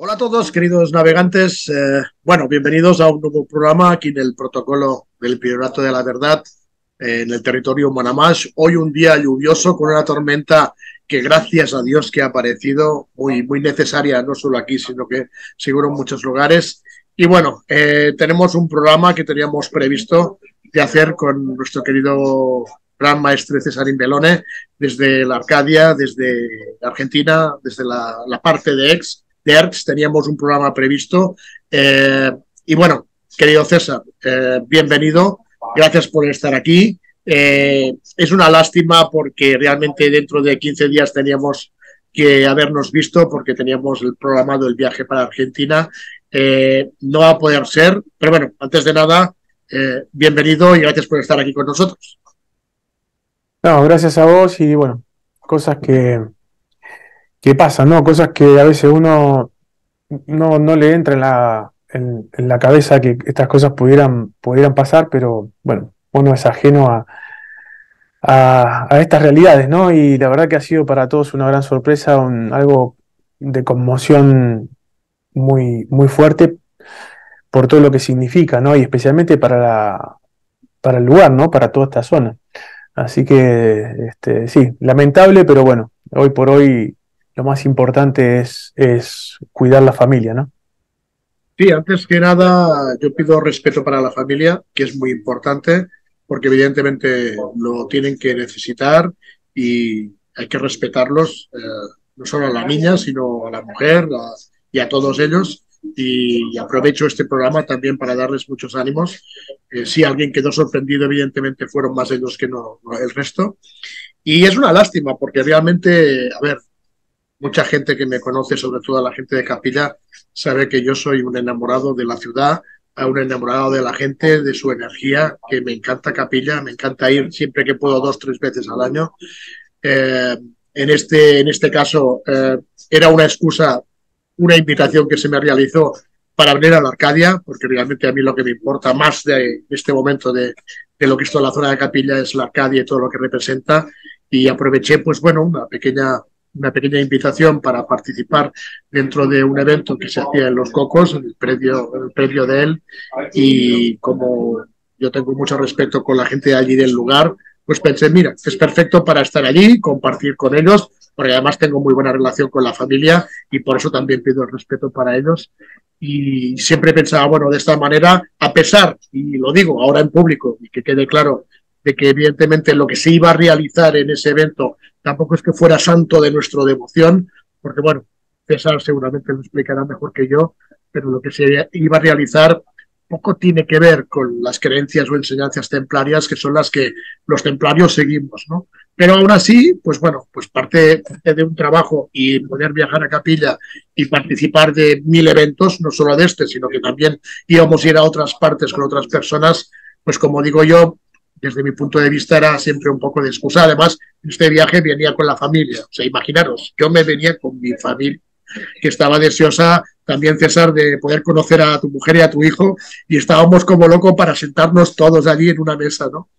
Hola a todos, queridos navegantes. Eh, bueno, bienvenidos a un nuevo programa aquí en el protocolo del Priorato de la Verdad en el territorio Manamash. Hoy un día lluvioso con una tormenta que gracias a Dios que ha aparecido, muy, muy necesaria, no solo aquí, sino que seguro en muchos lugares. Y bueno, eh, tenemos un programa que teníamos previsto de hacer con nuestro querido gran maestro Cesarín Belone desde la Arcadia, desde Argentina, desde la, la parte de Ex de teníamos un programa previsto. Eh, y bueno, querido César, eh, bienvenido, gracias por estar aquí. Eh, es una lástima porque realmente dentro de 15 días teníamos que habernos visto porque teníamos el programado el viaje para Argentina. no va a poder ser, pero bueno, antes de nada, bienvenido y gracias por estar aquí con nosotros. gracias a vos y bueno, cosas que, que pasa, ¿no? Cosas que a veces uno no, le entra en la, en, la cabeza que estas cosas pudieran, pudieran pasar, pero bueno, uno es ajeno a, a, estas realidades, ¿no? Y la verdad que ha sido para todos una gran sorpresa, algo de conmoción muy, muy fuerte por todo lo que significa, ¿no? Y especialmente para, la, para el lugar, ¿no? Para toda esta zona. Así que, este, sí, lamentable, pero bueno, hoy por hoy lo más importante es, es cuidar la familia, ¿no? Sí, antes que nada, yo pido respeto para la familia, que es muy importante, porque evidentemente lo tienen que necesitar y hay que respetarlos, eh, no solo a la niña, sino a la mujer y a todos ellos. Y, aprovecho este programa también para darles muchos ánimos. Eh, si alguien quedó sorprendido, evidentemente fueron más ellos que no el resto. Y es una lástima, porque realmente, a ver, Mucha gente que me conoce, sobre todo la gente de Capilla, sabe que yo soy un enamorado de la ciudad, un enamorado de la gente, de su energía, que me encanta Capilla, me encanta ir siempre que puedo dos, tres veces al año. Eh, en, este, en este caso eh, era una excusa, una invitación que se me realizó para venir a la Arcadia, porque realmente a mí lo que me importa más de este momento de, de lo que es toda la zona de Capilla es la Arcadia y todo lo que representa. Y aproveché, pues bueno, una pequeña una pequeña invitación para participar dentro de un evento que se hacía en Los Cocos, en el predio, predio de él, y como yo tengo mucho respeto con la gente allí del lugar, pues pensé, mira, es perfecto para estar allí, compartir con ellos, porque además tengo muy buena relación con la familia y por eso también pido el respeto para ellos. Y siempre pensaba, bueno, de esta manera, a pesar, y lo digo ahora en público y que quede claro, de que evidentemente lo que se iba a realizar en ese evento tampoco es que fuera santo de nuestra devoción, porque bueno, César seguramente lo explicará mejor que yo, pero lo que se iba a realizar poco tiene que ver con las creencias o enseñanzas templarias que son las que los templarios seguimos, ¿no? Pero aún así, pues bueno, pues parte de un trabajo y poder viajar a capilla y participar de mil eventos, no solo de este, sino que también íbamos a ir a otras partes con otras personas, pues como digo yo, desde mi punto de vista era siempre un poco de excusa. Además, este viaje venía con la familia. O sea, imaginaros, yo me venía con mi familia, que estaba deseosa también, César, de poder conocer a tu mujer y a tu hijo, y estábamos como locos para sentarnos todos allí en una mesa, ¿no?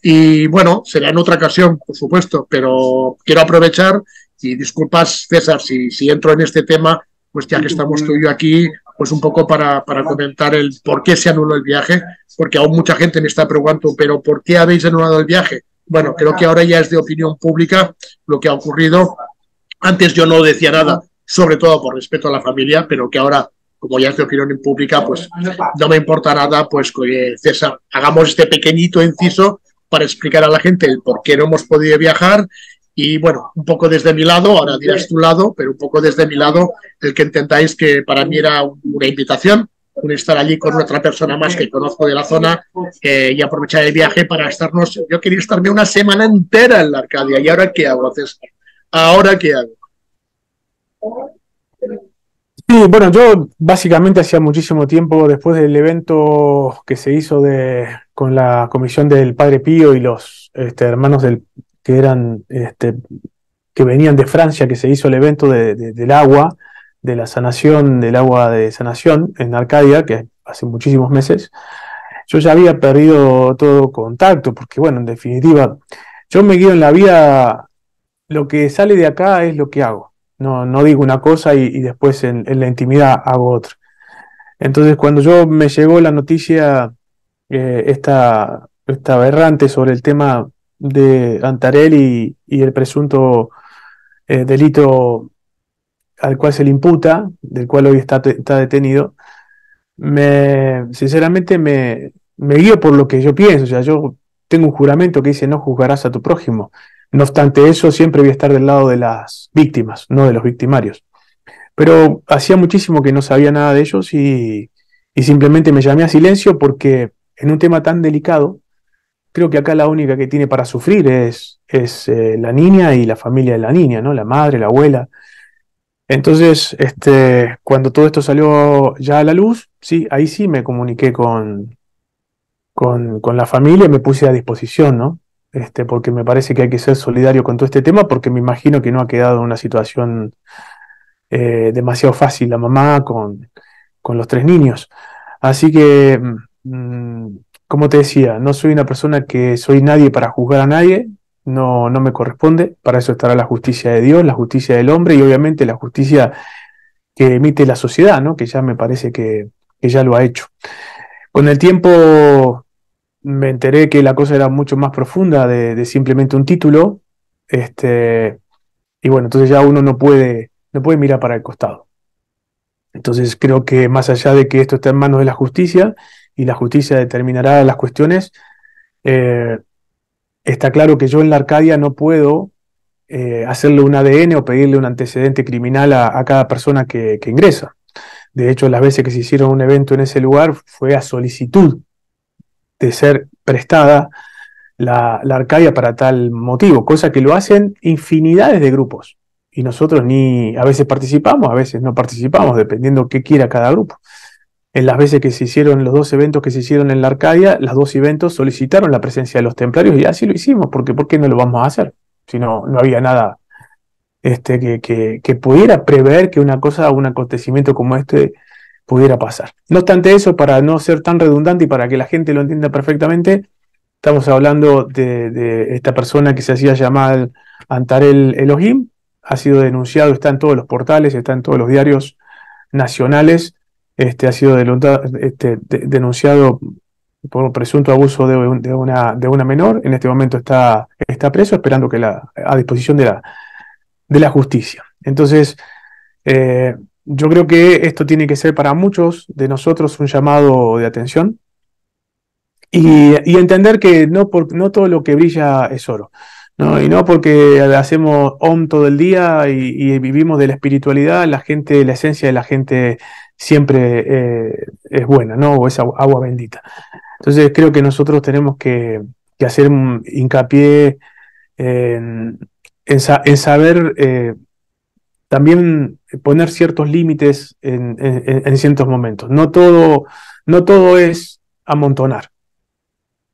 Y bueno, será en otra ocasión, por supuesto, pero quiero aprovechar, y disculpas, César, si, si entro en este tema, pues ya que estamos tú y yo aquí, pues un poco para, para, comentar el por qué se anuló el viaje, porque aún mucha gente me está preguntando, pero ¿por qué habéis anulado el viaje? Bueno, creo que ahora ya es de opinión pública lo que ha ocurrido. Antes yo no decía nada, sobre todo por respeto a la familia, pero que ahora, como ya es de opinión pública, pues no me importa nada, pues César, hagamos este pequeñito inciso para explicar a la gente el por qué no hemos podido viajar y bueno, un poco desde mi lado, ahora dirás tu lado, pero un poco desde mi lado, el que intentáis que para mí era una invitación, un estar allí con otra persona más que conozco de la zona y aprovechar el viaje para estarnos. Yo quería estarme una semana entera en la Arcadia. ¿Y ahora qué hago, César? ¿Ahora qué hago? Sí, bueno, yo básicamente hacía muchísimo tiempo después del evento que se hizo con la comisión del Padre Pío y los este, hermanos del, que eran este, que venían de Francia, que se hizo el evento del agua, de la sanación, del agua de sanación en Arcadia, que hace muchísimos meses, yo ya había perdido todo contacto, porque bueno, en definitiva, yo me guío en la vida, lo que sale de acá es lo que hago. No, no digo una cosa y, después en, la intimidad hago otra. Entonces, cuando yo me llegó la noticia, eh, esta, esta aberrante sobre el tema de Antarelli y, el presunto eh, delito al cual se le imputa, del cual hoy está, detenido, me, sinceramente me, me guío por lo que yo pienso. O sea, yo tengo un juramento que dice no juzgarás a tu prójimo. No obstante eso, siempre voy a estar del lado de las víctimas, no de los victimarios. Pero hacía muchísimo que no sabía nada de ellos y, y simplemente me llamé a silencio porque en un tema tan delicado creo que acá la única que tiene para sufrir es, es eh, la niña y la familia de la niña, ¿no? La madre, la abuela. Entonces, este, cuando todo esto salió ya a la luz, sí, ahí sí me comuniqué con, con, la familia y me puse a disposición, ¿no? Este, porque me parece que hay que ser solidario con todo este tema, porque me imagino que no ha quedado una situación eh, demasiado fácil la mamá con, con, los tres niños. Así que mm, mm, como te decía, no soy una persona que soy nadie para juzgar a nadie, no, no me corresponde, para eso estará la justicia de Dios, la justicia del hombre y obviamente la justicia que emite la sociedad, ¿no? que ya me parece que, ya lo ha hecho. Con el tiempo me enteré que la cosa era mucho más profunda de, simplemente un título, este, y bueno, entonces ya uno no puede, no puede mirar para el costado. Entonces creo que más allá de que esto está en manos de la justicia, y la justicia determinará las cuestiones, eh, está claro que yo en la Arcadia no puedo eh, hacerle un ADN o pedirle un antecedente criminal a, cada persona que, ingresa. De hecho, las veces que se hicieron un evento en ese lugar fue a solicitud de ser prestada la, Arcadia para tal motivo, cosa que lo hacen infinidades de grupos. Y nosotros ni a veces participamos, a veces no participamos, dependiendo qué quiera cada grupo en las veces que se hicieron los dos eventos que se hicieron en la Arcadia, los dos eventos solicitaron la presencia de los templarios y así lo hicimos, porque ¿por qué no lo vamos a hacer? Si no, no había nada este, que, pudiera prever que una cosa, un acontecimiento como este pudiera pasar. No obstante eso, para no ser tan redundante y para que la gente lo entienda perfectamente, estamos hablando de, de esta persona que se hacía llamar Antarel Elohim, ha sido denunciado, está en todos los portales, está en todos los diarios nacionales, este, ha sido este, denunciado por presunto abuso de, una, de una menor. En este momento está, está preso, esperando que la, a disposición de la, de la justicia. Entonces, eh, yo creo que esto tiene que ser para muchos de nosotros un llamado de atención y, entender que no, no todo lo que brilla es oro. ¿no? Y no porque hacemos OM todo el día y, y, vivimos de la espiritualidad, la gente, la esencia de la gente siempre eh, es buena, ¿no? O es agua, bendita. Entonces creo que nosotros tenemos que, hacer un hincapié en, saber eh, también poner ciertos límites en, ciertos momentos. No todo, no todo es amontonar.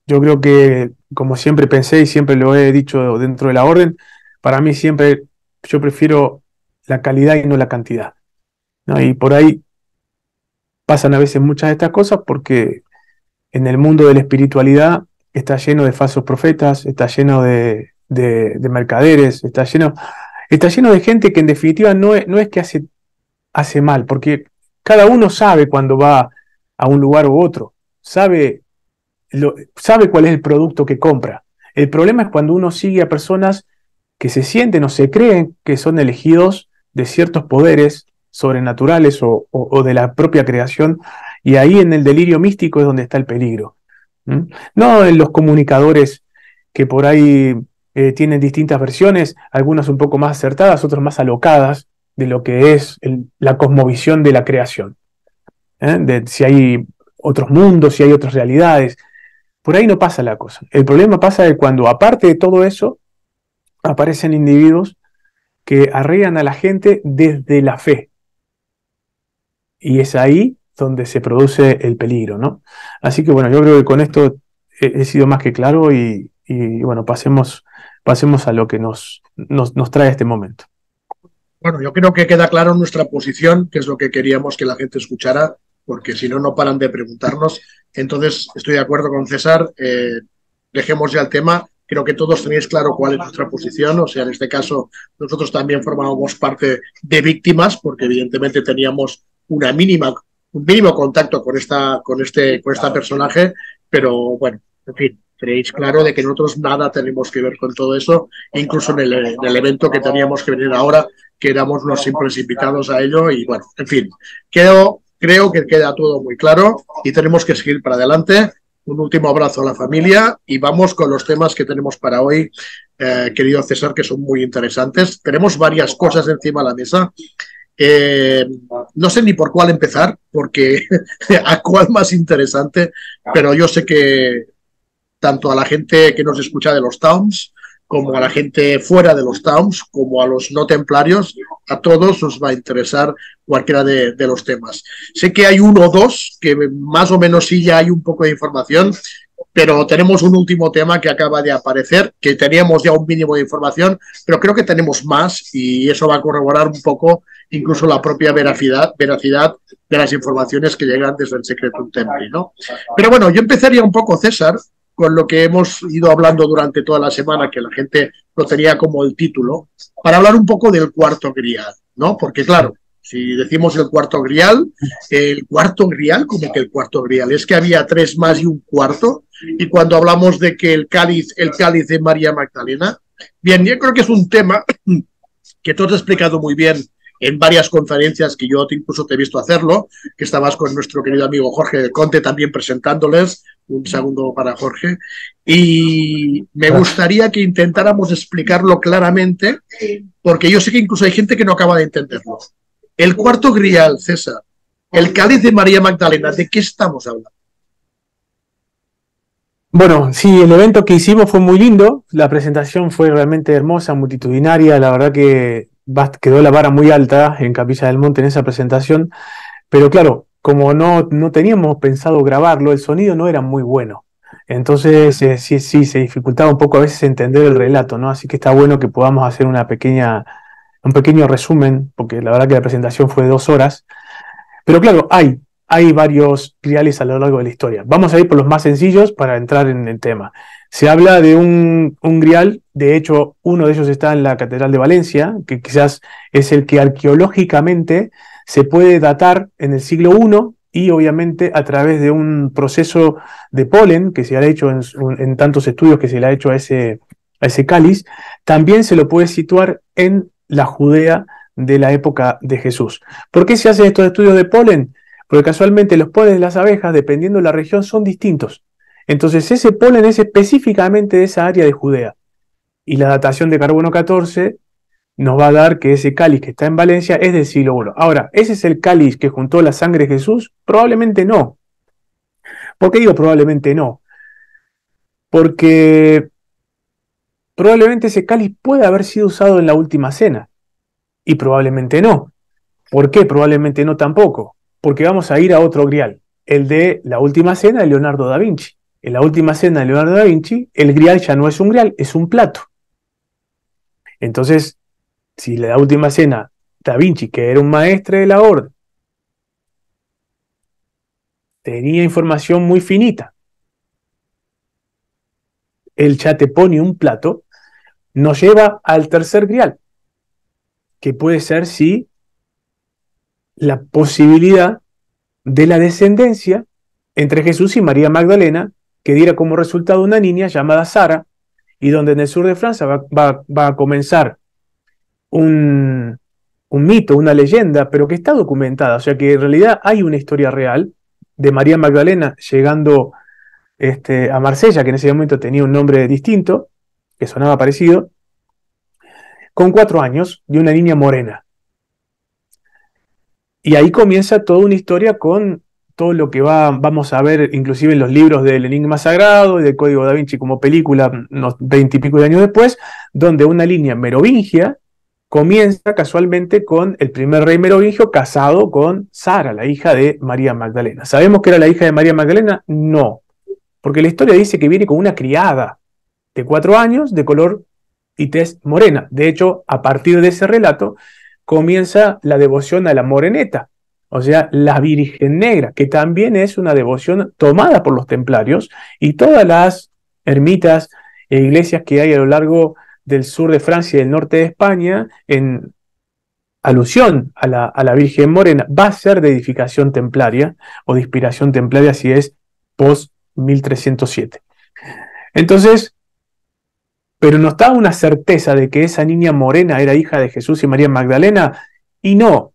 Yo creo que, como siempre pensé y siempre lo he dicho dentro de la orden, para mí siempre yo prefiero la calidad y no la cantidad. Y por ahí pasan a veces muchas de estas cosas porque en el mundo de la espiritualidad está lleno de falsos profetas, está lleno de, mercaderes, está lleno, está lleno de gente que en definitiva no es, no es que hace, hace mal, porque cada uno sabe cuando va a un lugar u otro, sabe, lo, sabe cuál es el producto que compra. El problema es cuando uno sigue a personas que se sienten o se creen que son elegidos de ciertos poderes sobrenaturales o, de la propia creación, y ahí en el delirio místico es donde está el peligro. No en los comunicadores que por ahí eh, tienen distintas versiones, algunas un poco más acertadas, otras más alocadas de lo que es la cosmovisión de la creación, ¿eh? de si hay otros mundos, si hay otras realidades. Por ahí no pasa la cosa. El problema pasa de cuando, aparte de todo eso, aparecen individuos que arregan a la gente desde la fe, y es ahí donde se produce el peligro, ¿no? Así que bueno, yo creo que con esto he, sido más que claro y, bueno, pasemos, pasemos a lo que nos, nos, nos trae este momento. Bueno, yo creo que queda claro nuestra posición, que es lo que queríamos que la gente escuchara, porque si no, no paran de preguntarnos. Entonces, estoy de acuerdo con César, eh, dejemos ya el tema. Creo que todos tenéis claro cuál es nuestra posición, o sea, en este caso nosotros también formábamos parte de víctimas, porque evidentemente teníamos una mínima, un mínimo contacto con esta, con este, con personaje, pero bueno, en fin, tenéis claro de que nosotros nada tenemos que ver con todo eso, incluso en el, evento que teníamos que venir ahora, que éramos los simples invitados a ello, y bueno, en fin, creo, creo que queda todo muy claro y tenemos que seguir para adelante. Un último abrazo a la familia y vamos con los temas que tenemos para hoy, eh, querido César, que son muy interesantes. Tenemos varias cosas encima de la mesa eh, no sé ni por cuál empezar, porque a cuál más interesante, pero yo sé que tanto a la gente que nos escucha de los towns, como a la gente fuera de los towns, como a los no templarios, a todos os va a interesar cualquiera de, de los temas. Sé que hay uno o dos que más o menos sí ya hay un poco de información, pero tenemos un último tema que acaba de aparecer, que teníamos ya un mínimo de información, pero creo que tenemos más y eso va a corroborar un poco incluso la propia veracidad, veracidad de las informaciones que llegan desde el secreto. Templi, ¿no? Pero bueno, yo empezaría un poco, César, con lo que hemos ido hablando durante toda la semana, que la gente lo tenía como el título, para hablar un poco del cuarto grial, ¿no? Porque claro, si decimos el cuarto grial, el cuarto grial, como que el cuarto grial, es que había tres más y un cuarto. Y cuando hablamos de que el cáliz, el cáliz de María Magdalena, bien, yo creo que es un tema que tú has explicado muy bien en varias conferencias que yo incluso te he visto hacerlo, que estabas con nuestro querido amigo Jorge Conte también presentándoles, un segundo para Jorge, y me gustaría que intentáramos explicarlo claramente, porque yo sé que incluso hay gente que no acaba de entenderlo. El cuarto grial, César, el ah. cáliz de María Magdalena, ¿de qué estamos hablando? Bueno, sí, el evento que hicimos fue muy lindo, la presentación fue realmente hermosa, multitudinaria, la verdad que quedó la vara muy alta en Capilla del Monte en esa presentación, pero claro, como no, no teníamos pensado grabarlo, el sonido no era muy bueno. Entonces, eh, sí, sí, se dificultaba un poco a veces entender el relato, ¿no? Así que está bueno que podamos hacer una pequeña un pequeño resumen, porque la verdad que la presentación fue de dos horas. Pero claro, hay, hay varios Griales a lo largo de la historia. Vamos a ir por los más sencillos para entrar en el tema. Se habla de un, un grial, de hecho, uno de ellos está en la Catedral de Valencia, que quizás es el que arqueológicamente se puede datar en el siglo I y obviamente a través de un proceso de polen que se ha hecho en, tantos estudios que se le ha hecho a ese, a ese cáliz, también se lo puede situar en la Judea de la época de Jesús. ¿Por qué se hacen estos estudios de polen? Porque casualmente los polen de las abejas, dependiendo de la región, son distintos. Entonces ese polen es específicamente de esa área de Judea. Y la datación de carbono 14 nos va a dar que ese cáliz que está en Valencia es del siglo I. Ahora, ¿ese es el cáliz que juntó la sangre de Jesús? Probablemente no. ¿Por qué digo probablemente no? Porque Probablemente ese cáliz puede haber sido usado en la última cena. Y probablemente no. ¿Por qué? Probablemente no tampoco. Porque vamos a ir a otro grial, el de la última cena de Leonardo da Vinci. En la última cena de Leonardo da Vinci, el grial ya no es un grial, es un plato. Entonces, si la última cena, da Vinci, que era un maestre de la orden, tenía información muy finita, El ya te pone un plato, nos lleva al tercer grial, que puede ser sí la posibilidad de la descendencia entre Jesús y María Magdalena, que diera como resultado una niña llamada Sara, y donde en el sur de Francia va, a comenzar un, un mito, una leyenda, pero que está documentada, o sea que en realidad hay una historia real de María Magdalena llegando este, a Marsella, que en ese momento tenía un nombre distinto, que sonaba parecido, con cuatro años, de una niña morena. Y ahí comienza toda una historia con todo lo que va, vamos a ver inclusive en los libros del Enigma Sagrado y del Código da Vinci como película, unos veintipico de años después, donde una línea merovingia comienza casualmente con el primer rey merovingio casado con Sara, la hija de María Magdalena. ¿Sabemos que era la hija de María Magdalena? No, porque la historia dice que viene con una criada de cuatro años de color y tez morena. De hecho, a partir de ese relato comienza la devoción a la moreneta, o sea, la Virgen Negra, que también es una devoción tomada por los templarios y todas las ermitas e iglesias que hay a lo largo del sur de Francia y del norte de España, en alusión a la, a la Virgen Morena, va a ser de edificación templaria o de inspiración templaria si es post 1307. Entonces, pero no da una certeza de que esa niña morena era hija de Jesús y María Magdalena, y no.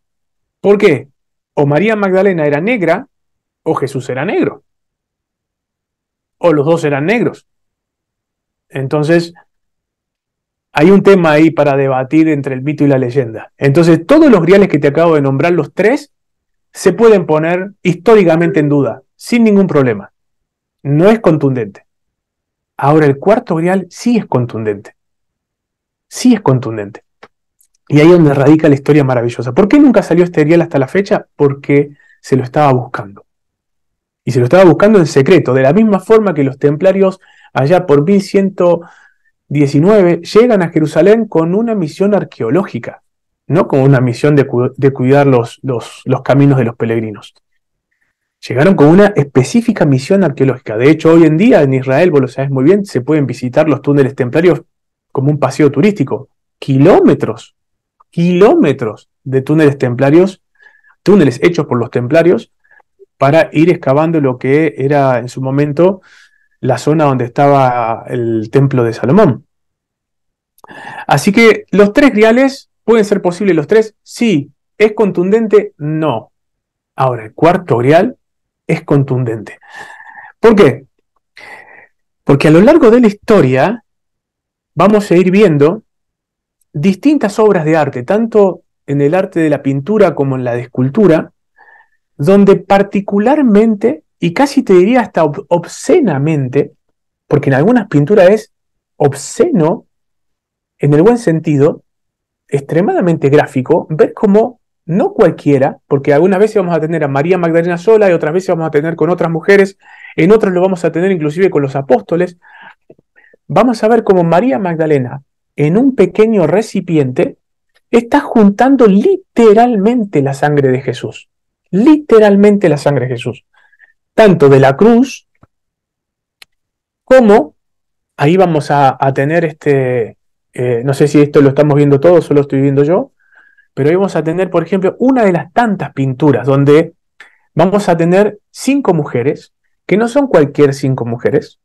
¿Por qué? O María Magdalena era negra o Jesús era negro. O los dos eran negros. Entonces, hay un tema ahí para debatir entre el mito y la leyenda. Entonces, todos los griales que te acabo de nombrar, los tres, se pueden poner históricamente en duda, sin ningún problema. No es contundente. Ahora el cuarto grial sí es contundente. Sí es contundente. Y ahí es donde radica la historia maravillosa. ¿Por qué nunca salió este grial hasta la fecha? Porque se lo estaba buscando. Y se lo estaba buscando en secreto, de la misma forma que los templarios allá por 1119 llegan a Jerusalén con una misión arqueológica, no con una misión de, cuidar los caminos de los peregrinos. Llegaron con una específica misión arqueológica. De hecho, hoy en día en Israel, vos lo sabés muy bien, se pueden visitar los túneles templarios como un paseo turístico. Kilómetros, kilómetros de túneles templarios, túneles hechos por los templarios, para ir excavando lo que era en su momento la zona donde estaba el templo de Salomón. Así que los tres griales, ¿pueden ser posibles los tres? Sí. ¿Es contundente? No. Ahora, el cuarto grial es contundente. ¿Por qué? Porque a lo largo de la historia vamos a ir viendo distintas obras de arte, tanto en el arte de la pintura como en la de escultura, donde particularmente, y casi te diría hasta obscenamente, porque en algunas pinturas es obsceno, en el buen sentido, extremadamente gráfico, ver cómo no cualquiera, porque algunas veces vamos a tener a María Magdalena sola y otras veces vamos a tener con otras mujeres, en otras lo vamos a tener inclusive con los apóstoles. Vamos a ver cómo María Magdalena, en un pequeño recipiente, está juntando literalmente la sangre de Jesús. Literalmente la sangre de Jesús. Tanto de la cruz como, ahí vamos a, tener este, eh, no sé si esto lo estamos viendo todos, solo estoy viendo yo, pero vamos a tener, por ejemplo, una de las tantas pinturas donde vamos a tener cinco mujeres, que no son cualquier cinco mujeres,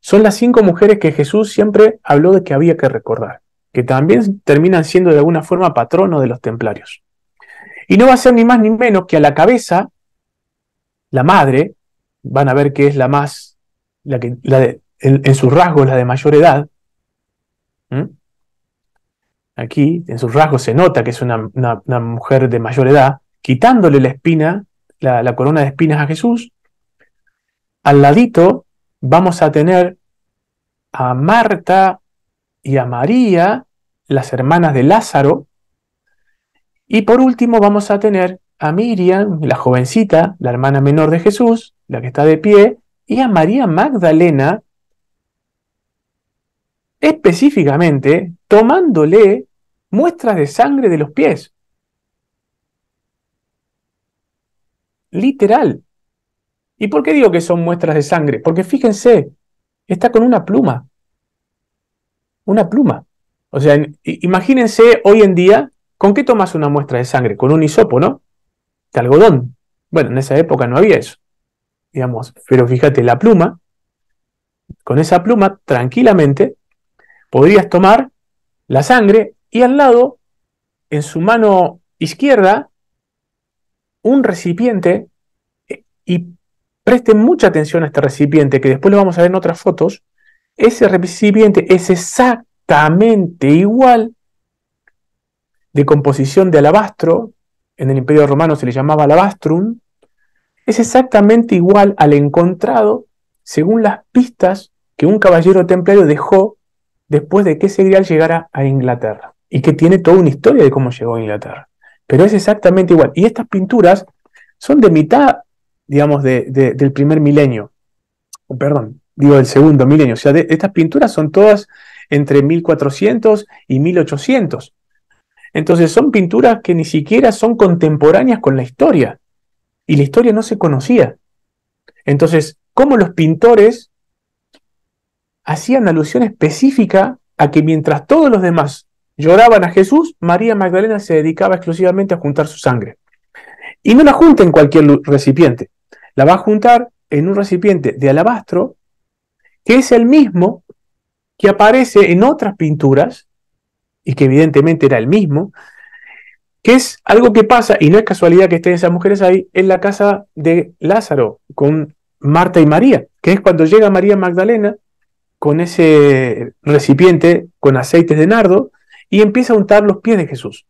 son las cinco mujeres que Jesús siempre habló de que había que recordar, que también terminan siendo de alguna forma patrono de los templarios. Y no va a ser ni más ni menos que a la cabeza, la madre, van a ver que es la más, la que, la en, su sus rasgos, la de mayor edad, aquí, en sus rasgos se nota que es una, mujer de mayor edad, quitándole la espina, la, la, corona de espinas a Jesús, al ladito vamos a tener a Marta y a María, las hermanas de Lázaro, y por último vamos a tener a Miriam, la jovencita, la hermana menor de Jesús, la que está de pie, y a María Magdalena, específicamente tomándole muestras de sangre de los pies. Literal. ¿Y por qué digo que son muestras de sangre? Porque fíjense, está con una pluma. Una pluma. O sea, imagínense hoy en día, ¿con qué tomas una muestra de sangre? Con un hisopo, ¿no? De algodón. Bueno, en esa época no había eso. Digamos, pero fíjate, la pluma, con esa pluma, tranquilamente, podrías tomar la sangre y al lado, en su mano izquierda, un recipiente eh, y presten mucha atención a este recipiente, que después lo vamos a ver en otras fotos, ese recipiente es exactamente igual de composición de alabastro, en el Imperio Romano se le llamaba alabastrum, es exactamente igual al encontrado según las pistas que un caballero templario dejó después de que ese grial llegara a Inglaterra y que tiene toda una historia de cómo llegó a Inglaterra. Pero es exactamente igual. Y estas pinturas son de mitad, digamos, del primer milenio. Perdón, digo del segundo milenio. O sea, estas pinturas son todas entre 1400 y 1800. Entonces son pinturas que ni siquiera son contemporáneas con la historia. Y la historia no se conocía. Entonces, ¿cómo los pintores hacían alusión específica a que mientras todos los demás lloraban a Jesús, María Magdalena se dedicaba exclusivamente a juntar su sangre. Y no la junta en cualquier recipiente, la va a juntar en un recipiente de alabastro, que es el mismo que aparece en otras pinturas, y que evidentemente era el mismo, que es algo que pasa, y no es casualidad que estén esas mujeres ahí, en la casa de Lázaro, con Marta y María, que es cuando llega María Magdalena con ese recipiente con aceites de nardo, y empieza a untar los pies de Jesús.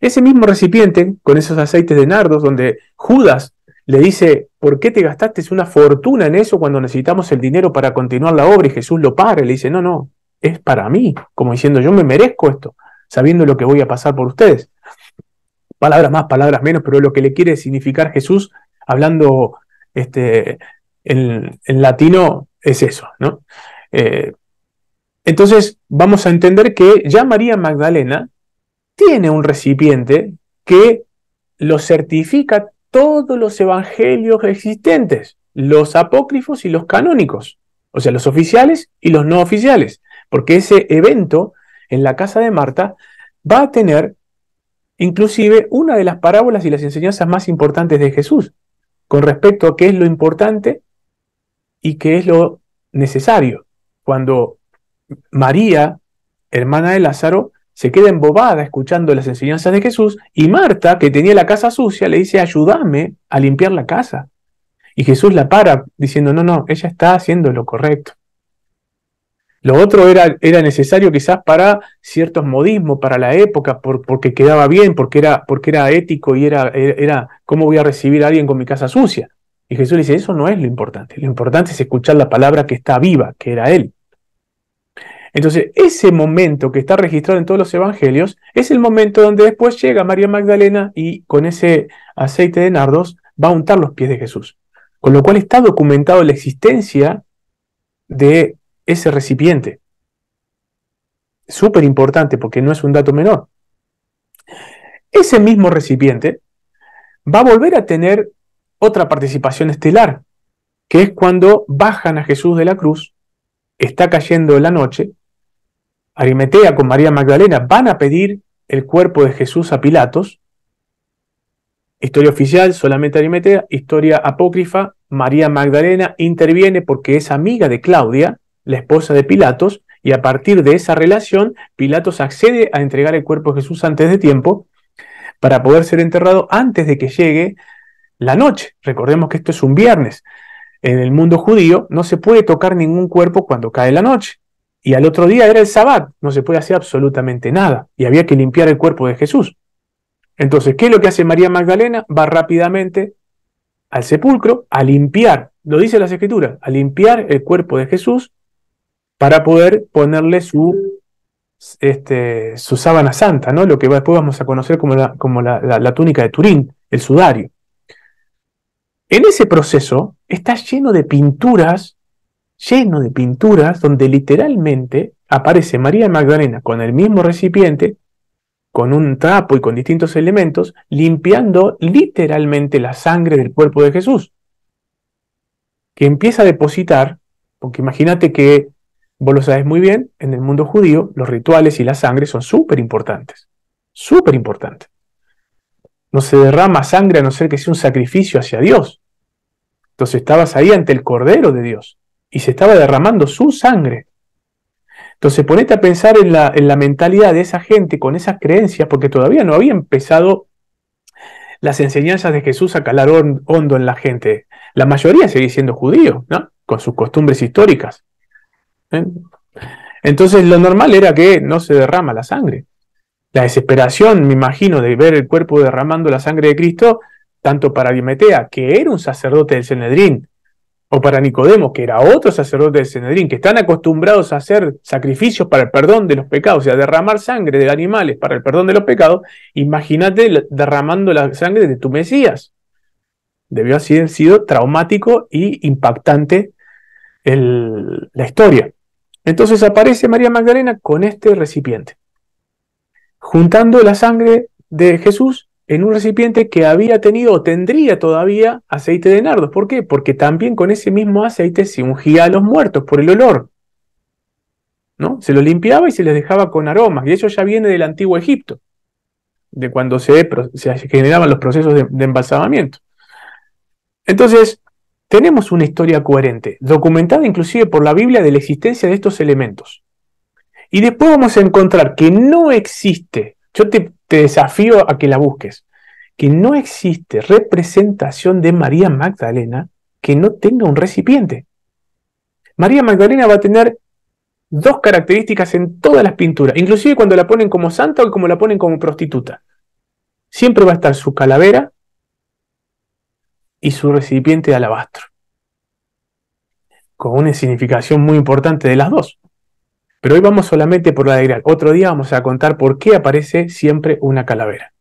Ese mismo recipiente, con esos aceites de nardos, donde Judas le dice, ¿por qué te gastaste una fortuna en eso cuando necesitamos el dinero para continuar la obra? Y Jesús lo para y le dice, no, no, es para mí, como diciendo, yo me merezco esto, sabiendo lo que voy a pasar por ustedes. Palabras más, palabras menos, pero lo que le quiere significar Jesús, hablando este, en, latino, es eso, ¿no? Eh, entonces vamos a entender que ya María Magdalena tiene un recipiente que lo certifica todos los evangelios existentes, los apócrifos y los canónicos, o sea, los oficiales y los no oficiales, porque ese evento en la casa de Marta va a tener inclusive una de las parábolas y las enseñanzas más importantes de Jesús con respecto a qué es lo importante y qué es lo necesario cuando María, hermana de Lázaro, se queda embobada escuchando las enseñanzas de Jesús y Marta, que tenía la casa sucia, le dice, ayúdame a limpiar la casa. Y Jesús la para diciendo, no, no, ella está haciendo lo correcto. Lo otro era, era necesario quizás para ciertos modismos, para la época, porque quedaba bien, porque era, porque era ético y era, era, ¿cómo voy a recibir a alguien con mi casa sucia? Y Jesús le dice, eso no es lo importante, lo importante es escuchar la palabra que está viva, que era Él. Entonces, ese momento que está registrado en todos los evangelios es el momento donde después llega María Magdalena y con ese aceite de nardos va a untar los pies de Jesús. Con lo cual está documentado la existencia de ese recipiente. Súper importante porque no es un dato menor. Ese mismo recipiente va a volver a tener otra participación estelar, que es cuando bajan a Jesús de la cruz, está cayendo la noche, Arimetea con María Magdalena van a pedir el cuerpo de Jesús a Pilatos. Historia oficial, solamente Arimetea. Historia apócrifa, María Magdalena interviene porque es amiga de Claudia, la esposa de Pilatos, y a partir de esa relación, Pilatos accede a entregar el cuerpo de Jesús antes de tiempo para poder ser enterrado antes de que llegue la noche. Recordemos que esto es un viernes. En el mundo judío no se puede tocar ningún cuerpo cuando cae la noche. Y al otro día era el sabbat, no se puede hacer absolutamente nada y había que limpiar el cuerpo de Jesús. Entonces, ¿qué es lo que hace María Magdalena? Va rápidamente al sepulcro a limpiar, lo dice las escrituras, a limpiar el cuerpo de Jesús para poder ponerle su, este, su sábana santa, ¿no? lo que después vamos a conocer como, la, como la túnica de Turín, el sudario. En ese proceso está lleno de pinturas lleno de pinturas donde literalmente aparece María Magdalena con el mismo recipiente, con un trapo y con distintos elementos, limpiando literalmente la sangre del cuerpo de Jesús, que empieza a depositar, porque imagínate que vos lo sabes muy bien, en el mundo judío los rituales y la sangre son súper importantes, súper importantes. No se derrama sangre a no ser que sea un sacrificio hacia Dios. Entonces estabas ahí ante el Cordero de Dios y se estaba derramando su sangre. Entonces ponete a pensar en la, mentalidad de esa gente con esas creencias, porque todavía no había empezado las enseñanzas de Jesús a calar hondo en la gente. La mayoría seguía siendo judío ¿no? Con sus costumbres históricas. ¿Eh? Entonces lo normal era que no se derrama la sangre. La desesperación, me imagino, de ver el cuerpo derramando la sangre de Cristo, tanto para Dimetea, que era un sacerdote del Senedrín, o para Nicodemo, que era otro sacerdote de Senedrín, que están acostumbrados a hacer sacrificios para el perdón de los pecados, o sea, derramar sangre de animales para el perdón de los pecados, imagínate derramando la sangre de tu Mesías. Debió haber sido traumático y impactante la historia. Entonces aparece María Magdalena con este recipiente, juntando la sangre de Jesús en un recipiente que había tenido o tendría todavía aceite de nardos. ¿Por qué? Porque también con ese mismo aceite se ungía a los muertos por el olor. ¿no? Se lo limpiaba y se les dejaba con aromas. Y eso ya viene del antiguo Egipto, de cuando se, generaban los procesos de, de embalsamamiento. Entonces, tenemos una historia coherente, documentada inclusive por la Biblia de la existencia de estos elementos. Y después vamos a encontrar que no existe. Yo te te desafío a que la busques, que no existe representación de María Magdalena que no tenga un recipiente. María Magdalena va a tener dos características en todas las pinturas, inclusive cuando la ponen como santa o como la ponen como prostituta. Siempre va a estar su calavera y su recipiente de alabastro, con una significación muy importante de las dos. Pero hoy vamos solamente por la Graal. Otro día vamos a contar por qué aparece siempre una calavera.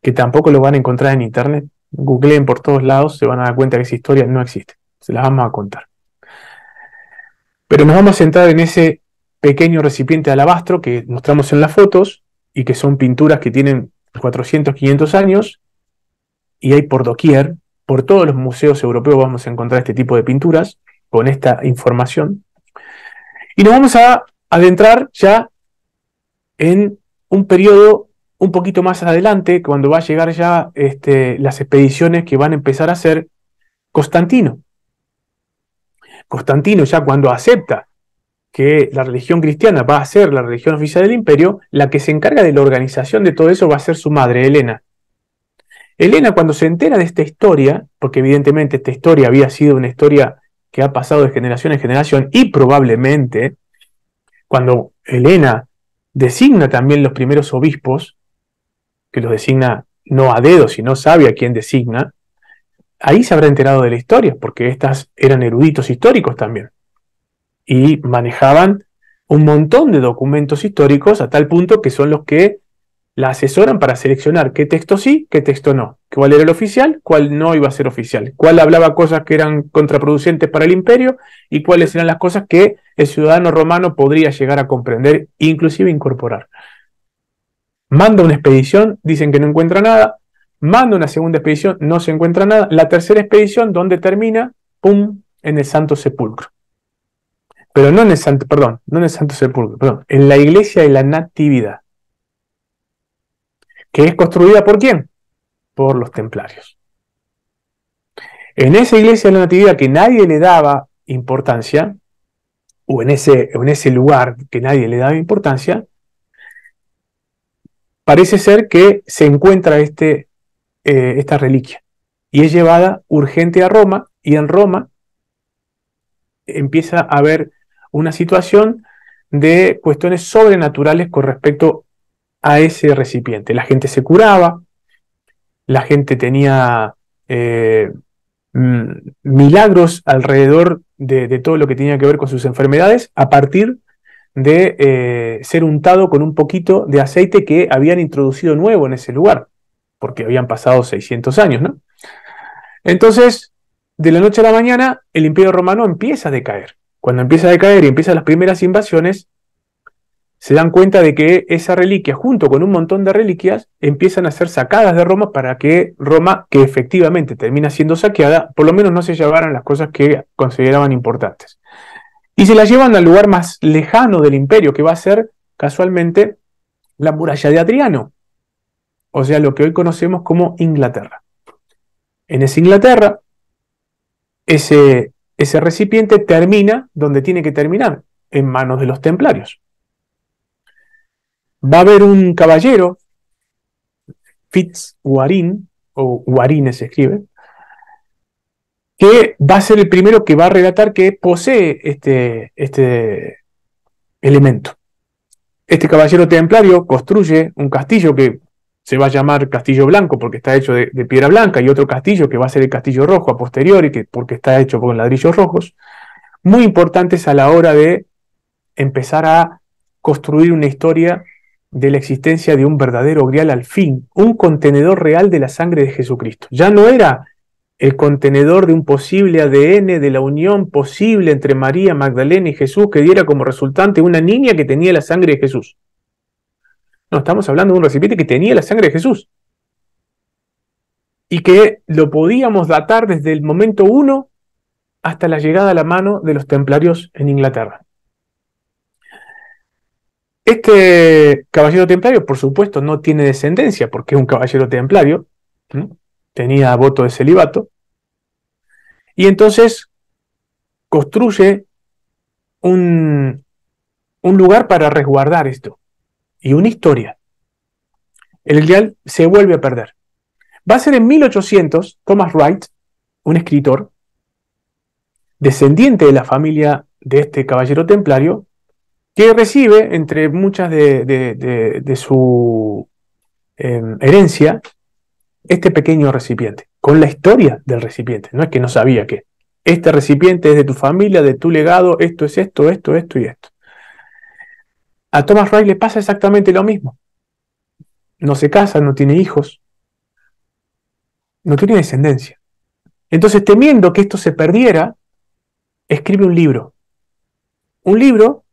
Que tampoco lo van a encontrar en internet. Googleen por todos lados, se van a dar cuenta que esa historia no existe. Se las vamos a contar. Pero nos vamos a centrar en ese pequeño recipiente de alabastro que mostramos en las fotos y que son pinturas que tienen 400, 500 años y hay por doquier, por todos los museos europeos vamos a encontrar este tipo de pinturas con esta información y nos vamos a adentrar ya en un periodo un poquito más adelante, cuando va a llegar ya este, las expediciones que van a empezar a hacer Constantino. Constantino ya cuando acepta que la religión cristiana va a ser la religión oficial del imperio, la que se encarga de la organización de todo eso va a ser su madre, Elena. Elena cuando se entera de esta historia, porque evidentemente esta historia había sido una historia que ha pasado de generación en generación y probablemente cuando Elena designa también los primeros obispos, que los designa no a dedo, sino sabe a quién designa, ahí se habrá enterado de la historia, porque estas eran eruditos históricos también. Y manejaban un montón de documentos históricos a tal punto que son los que la asesoran para seleccionar qué texto sí, qué texto no, cuál era el oficial, cuál no iba a ser oficial, cuál hablaba cosas que eran contraproducentes para el imperio y cuáles eran las cosas que el ciudadano romano podría llegar a comprender, inclusive incorporar. Manda una expedición, dicen que no encuentra nada, manda una segunda expedición, no se encuentra nada, la tercera expedición, ¿dónde termina? ¡Pum! En el Santo Sepulcro. Pero no en el Santo, perdón, no en el Santo Sepulcro, perdón, en la iglesia de la Natividad que es construida por quién? Por los templarios. En esa iglesia de la Natividad que nadie le daba importancia, o en ese, en ese lugar que nadie le daba importancia, parece ser que se encuentra este, eh, esta reliquia y es llevada urgente a Roma y en Roma empieza a haber una situación de cuestiones sobrenaturales con respecto a ese recipiente. La gente se curaba, la gente tenía eh, mm, milagros alrededor de, todo lo que tenía que ver con sus enfermedades a partir de eh, ser untado con un poquito de aceite que habían introducido nuevo en ese lugar, porque habían pasado 600 años, ¿no? Entonces, de la noche a la mañana, el imperio romano empieza a decaer. Cuando empieza a decaer y empiezan las primeras invasiones, se dan cuenta de que esa reliquia, junto con un montón de reliquias, empiezan a ser sacadas de Roma para que Roma, que efectivamente termina siendo saqueada, por lo menos no se llevaran las cosas que consideraban importantes. Y se las llevan al lugar más lejano del imperio, que va a ser casualmente la muralla de Adriano, o sea, lo que hoy conocemos como Inglaterra. En esa Inglaterra, ese, ese recipiente termina donde tiene que terminar, en manos de los templarios va a haber un caballero, Fitz o Warin se escribe, que va a ser el primero que va a relatar que posee este, este elemento. Este caballero templario construye un castillo que se va a llamar Castillo Blanco porque está hecho de, piedra blanca y otro castillo que va a ser el Castillo Rojo a posteriori que, porque está hecho con ladrillos rojos, muy importantes a la hora de empezar a construir una historia de la existencia de un verdadero grial al fin, un contenedor real de la sangre de Jesucristo. Ya no era el contenedor de un posible ADN de la unión posible entre María Magdalena y Jesús que diera como resultante una niña que tenía la sangre de Jesús. No, estamos hablando de un recipiente que tenía la sangre de Jesús y que lo podíamos datar desde el momento uno hasta la llegada a la mano de los templarios en Inglaterra. Este caballero templario, por supuesto, no tiene descendencia porque es un caballero templario, tenía voto de celibato, y entonces construye un, lugar para resguardar esto y una historia. El ideal se vuelve a perder. Va a ser en 1800, Thomas Wright, un escritor, descendiente de la familia de este caballero templario, que recibe, entre muchas de, su em, herencia, este pequeño recipiente, con la historia del recipiente. No es que no sabía que este recipiente es de tu familia, de tu legado, esto es esto, esto, esto y esto. A Thomas Wright le pasa exactamente lo mismo. No se casa, no tiene hijos, no tiene descendencia. Entonces, temiendo que esto se perdiera, escribe un libro. Un libro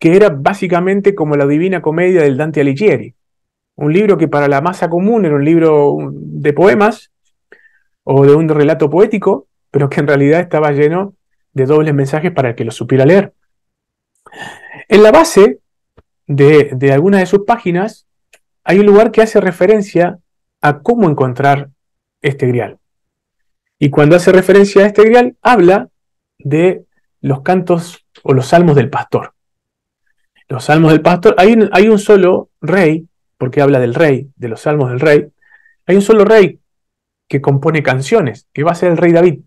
que era básicamente como la Divina Comedia del Dante Alighieri, un libro que para la masa común era un libro de poemas o de un relato poético, pero que en realidad estaba lleno de dobles mensajes para el que lo supiera leer. En la base de, de algunas de sus páginas hay un lugar que hace referencia a cómo encontrar este grial. Y cuando hace referencia a este grial, habla de los cantos o los salmos del pastor los salmos del pastor, hay un, solo rey, porque habla del rey, de los salmos del rey, hay un solo rey que compone canciones, que va a ser el rey David.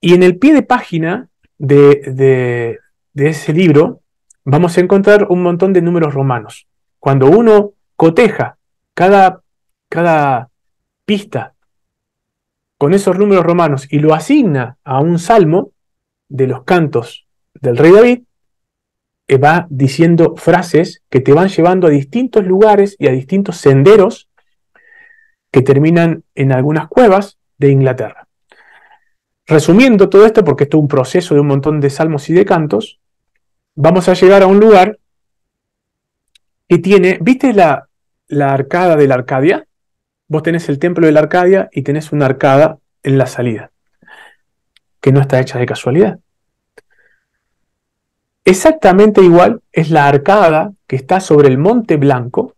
Y en el pie de página de, de ese libro vamos a encontrar un montón de números romanos. Cuando uno coteja cada, cada pista con esos números romanos y lo asigna a un salmo de los cantos del rey David, eh, va diciendo frases que te van llevando a distintos lugares y a distintos senderos que terminan en algunas cuevas de Inglaterra. Resumiendo todo esto, porque esto es un proceso de un montón de salmos y de cantos, vamos a llegar a un lugar que tiene, ¿viste la, la arcada de la Arcadia? Vos tenés el templo de la Arcadia y tenés una arcada en la salida, que no está hecha de casualidad. Exactamente igual es la arcada que está sobre el Monte Blanco,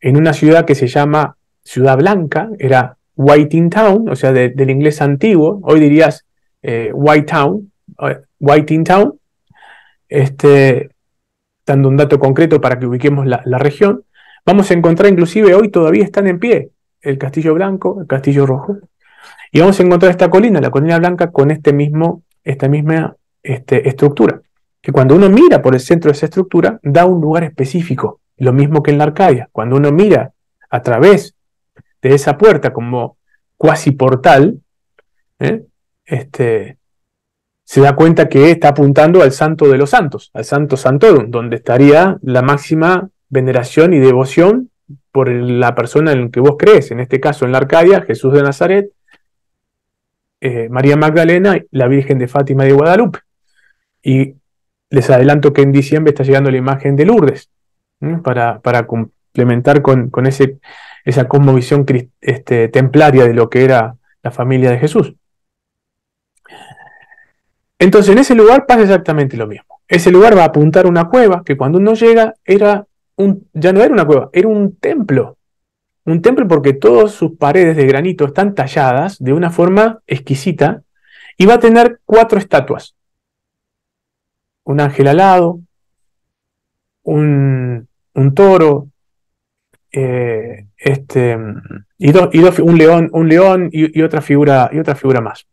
en una ciudad que se llama Ciudad Blanca, era Whiting Town, o sea, del inglés antiguo, hoy dirías eh, White eh, Town, este, dando un dato concreto para que ubiquemos la, la región, vamos a encontrar inclusive hoy todavía están en pie el Castillo Blanco, el Castillo Rojo, y vamos a encontrar esta colina, la colina blanca, con este mismo, esta misma este, estructura, que cuando uno mira por el centro de esa estructura, da un lugar específico, lo mismo que en la Arcadia. Cuando uno mira a través de esa puerta como cuasi portal, ¿eh? este, se da cuenta que está apuntando al santo de los santos, al santo santorum, donde estaría la máxima veneración y devoción por la persona en la que vos crees, en este caso en la Arcadia, Jesús de Nazaret, eh, María Magdalena la Virgen de Fátima de Guadalupe. Y les adelanto que en diciembre está llegando la imagen de Lourdes, para, complementar con, esa cosmovisión este, templaria de lo que era la familia de Jesús. Entonces en ese lugar pasa exactamente lo mismo. Ese lugar va a apuntar una cueva que cuando uno llega era un, ya no era una cueva, era un templo. Un templo porque todas sus paredes de granito están talladas de una forma exquisita y va a tener cuatro estatuas un ángel alado, un, un toro, eh, este, y, un león, un león y, otra figura, y otra figura más.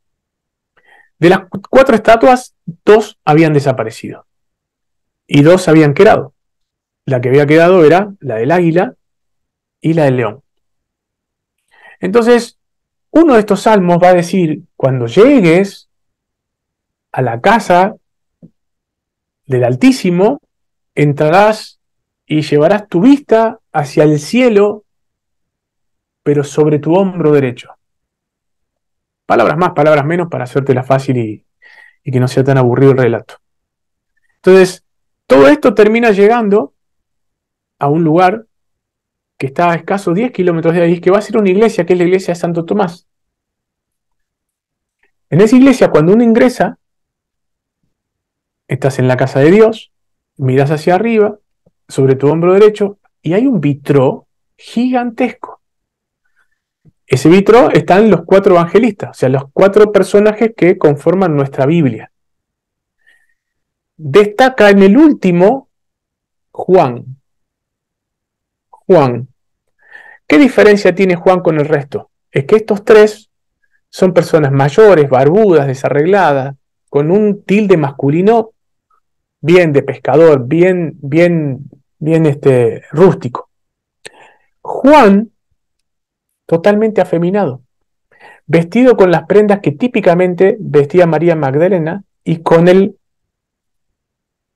De las cuatro estatuas, dos habían desaparecido y dos habían quedado. La que había quedado era la del águila y la del león. Entonces, uno de estos salmos va a decir, cuando llegues a la casa del Altísimo, entrarás y llevarás tu vista hacia el cielo, pero sobre tu hombro derecho. Palabras más, palabras menos, para hacértela fácil y, y que no sea tan aburrido el relato. Entonces, todo esto termina llegando a un lugar que está a escasos 10 kilómetros de ahí, que va a ser una iglesia, que es la iglesia de Santo Tomás. En esa iglesia, cuando uno ingresa, Estás en la casa de Dios, miras hacia arriba, sobre tu hombro derecho, y hay un vitro gigantesco. Ese vitro están los cuatro evangelistas, o sea, los cuatro personajes que conforman nuestra Biblia. Destaca en el último Juan. Juan. ¿Qué diferencia tiene Juan con el resto? Es que estos tres son personas mayores, barbudas, desarregladas, con un tilde masculino bien de pescador, bien, bien, bien este, rústico. Juan, totalmente afeminado, vestido con las prendas que típicamente vestía María Magdalena y con él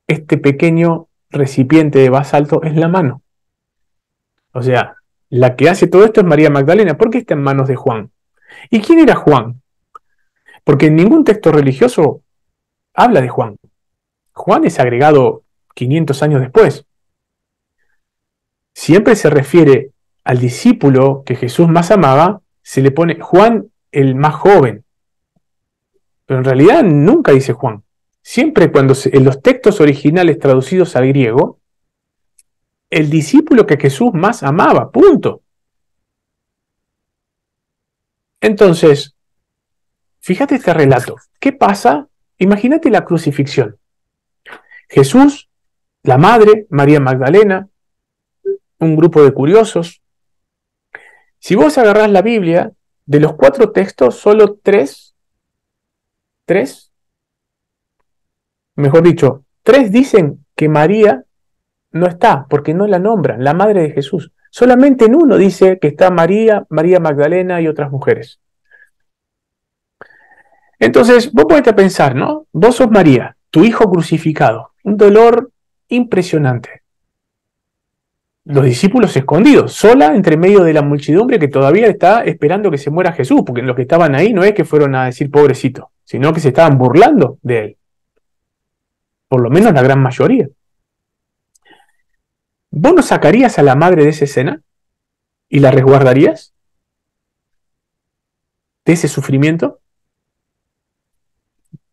este pequeño recipiente de basalto en la mano. O sea, la que hace todo esto es María Magdalena, porque está en manos de Juan. ¿Y quién era Juan? Porque en ningún texto religioso habla de Juan. Juan es agregado 500 años después. Siempre se refiere al discípulo que Jesús más amaba, se le pone Juan el más joven. Pero en realidad nunca dice Juan. Siempre cuando en los textos originales traducidos al griego, el discípulo que Jesús más amaba, punto. Entonces, fíjate este relato. ¿Qué pasa? Imagínate la crucifixión. Jesús, la madre, María Magdalena, un grupo de curiosos. Si vos agarrás la Biblia, de los cuatro textos, solo tres, tres, mejor dicho, tres dicen que María no está, porque no la nombran, la madre de Jesús. Solamente en uno dice que está María, María Magdalena y otras mujeres. Entonces, vos a pensar, ¿no? Vos sos María tu hijo crucificado, un dolor impresionante. Los discípulos escondidos, sola entre medio de la multidumbre que todavía está esperando que se muera Jesús, porque los que estaban ahí no es que fueron a decir pobrecito, sino que se estaban burlando de él. Por lo menos la gran mayoría. ¿Vos no sacarías a la madre de esa escena y la resguardarías? ¿De ese sufrimiento?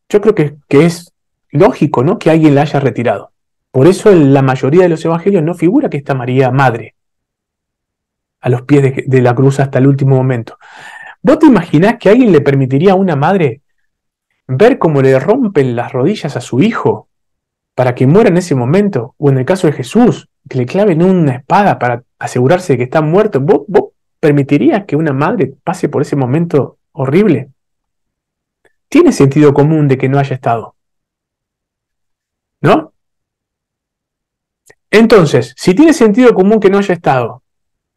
Yo creo que, que es lógico, ¿no? Que alguien la haya retirado. Por eso en la mayoría de los evangelios no figura que está María madre a los pies de, la cruz hasta el último momento. ¿Vos te imaginás que alguien le permitiría a una madre ver cómo le rompen las rodillas a su hijo para que muera en ese momento? O en el caso de Jesús, que le claven una espada para asegurarse de que está muerto. vos permitirías que una madre pase por ese momento horrible? Tiene sentido común de que no haya estado. ¿No? Entonces, si tiene sentido común que no haya estado,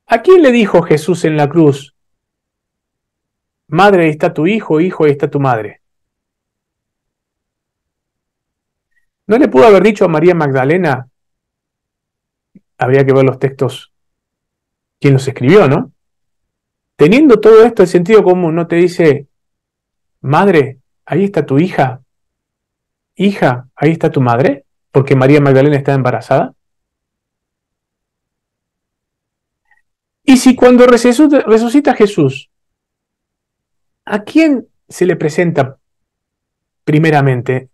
¿a quién le dijo Jesús en la cruz? Madre, está tu hijo, hijo, ahí está tu madre. ¿No le pudo haber dicho a María Magdalena? Habría que ver los textos, quién los escribió, ¿no? Teniendo todo esto el sentido común, ¿no te dice, madre, ahí está tu hija, hija, ahí está tu madre, porque María Magdalena está embarazada? Y si cuando resucita Jesús, ¿a quién se le presenta primeramente?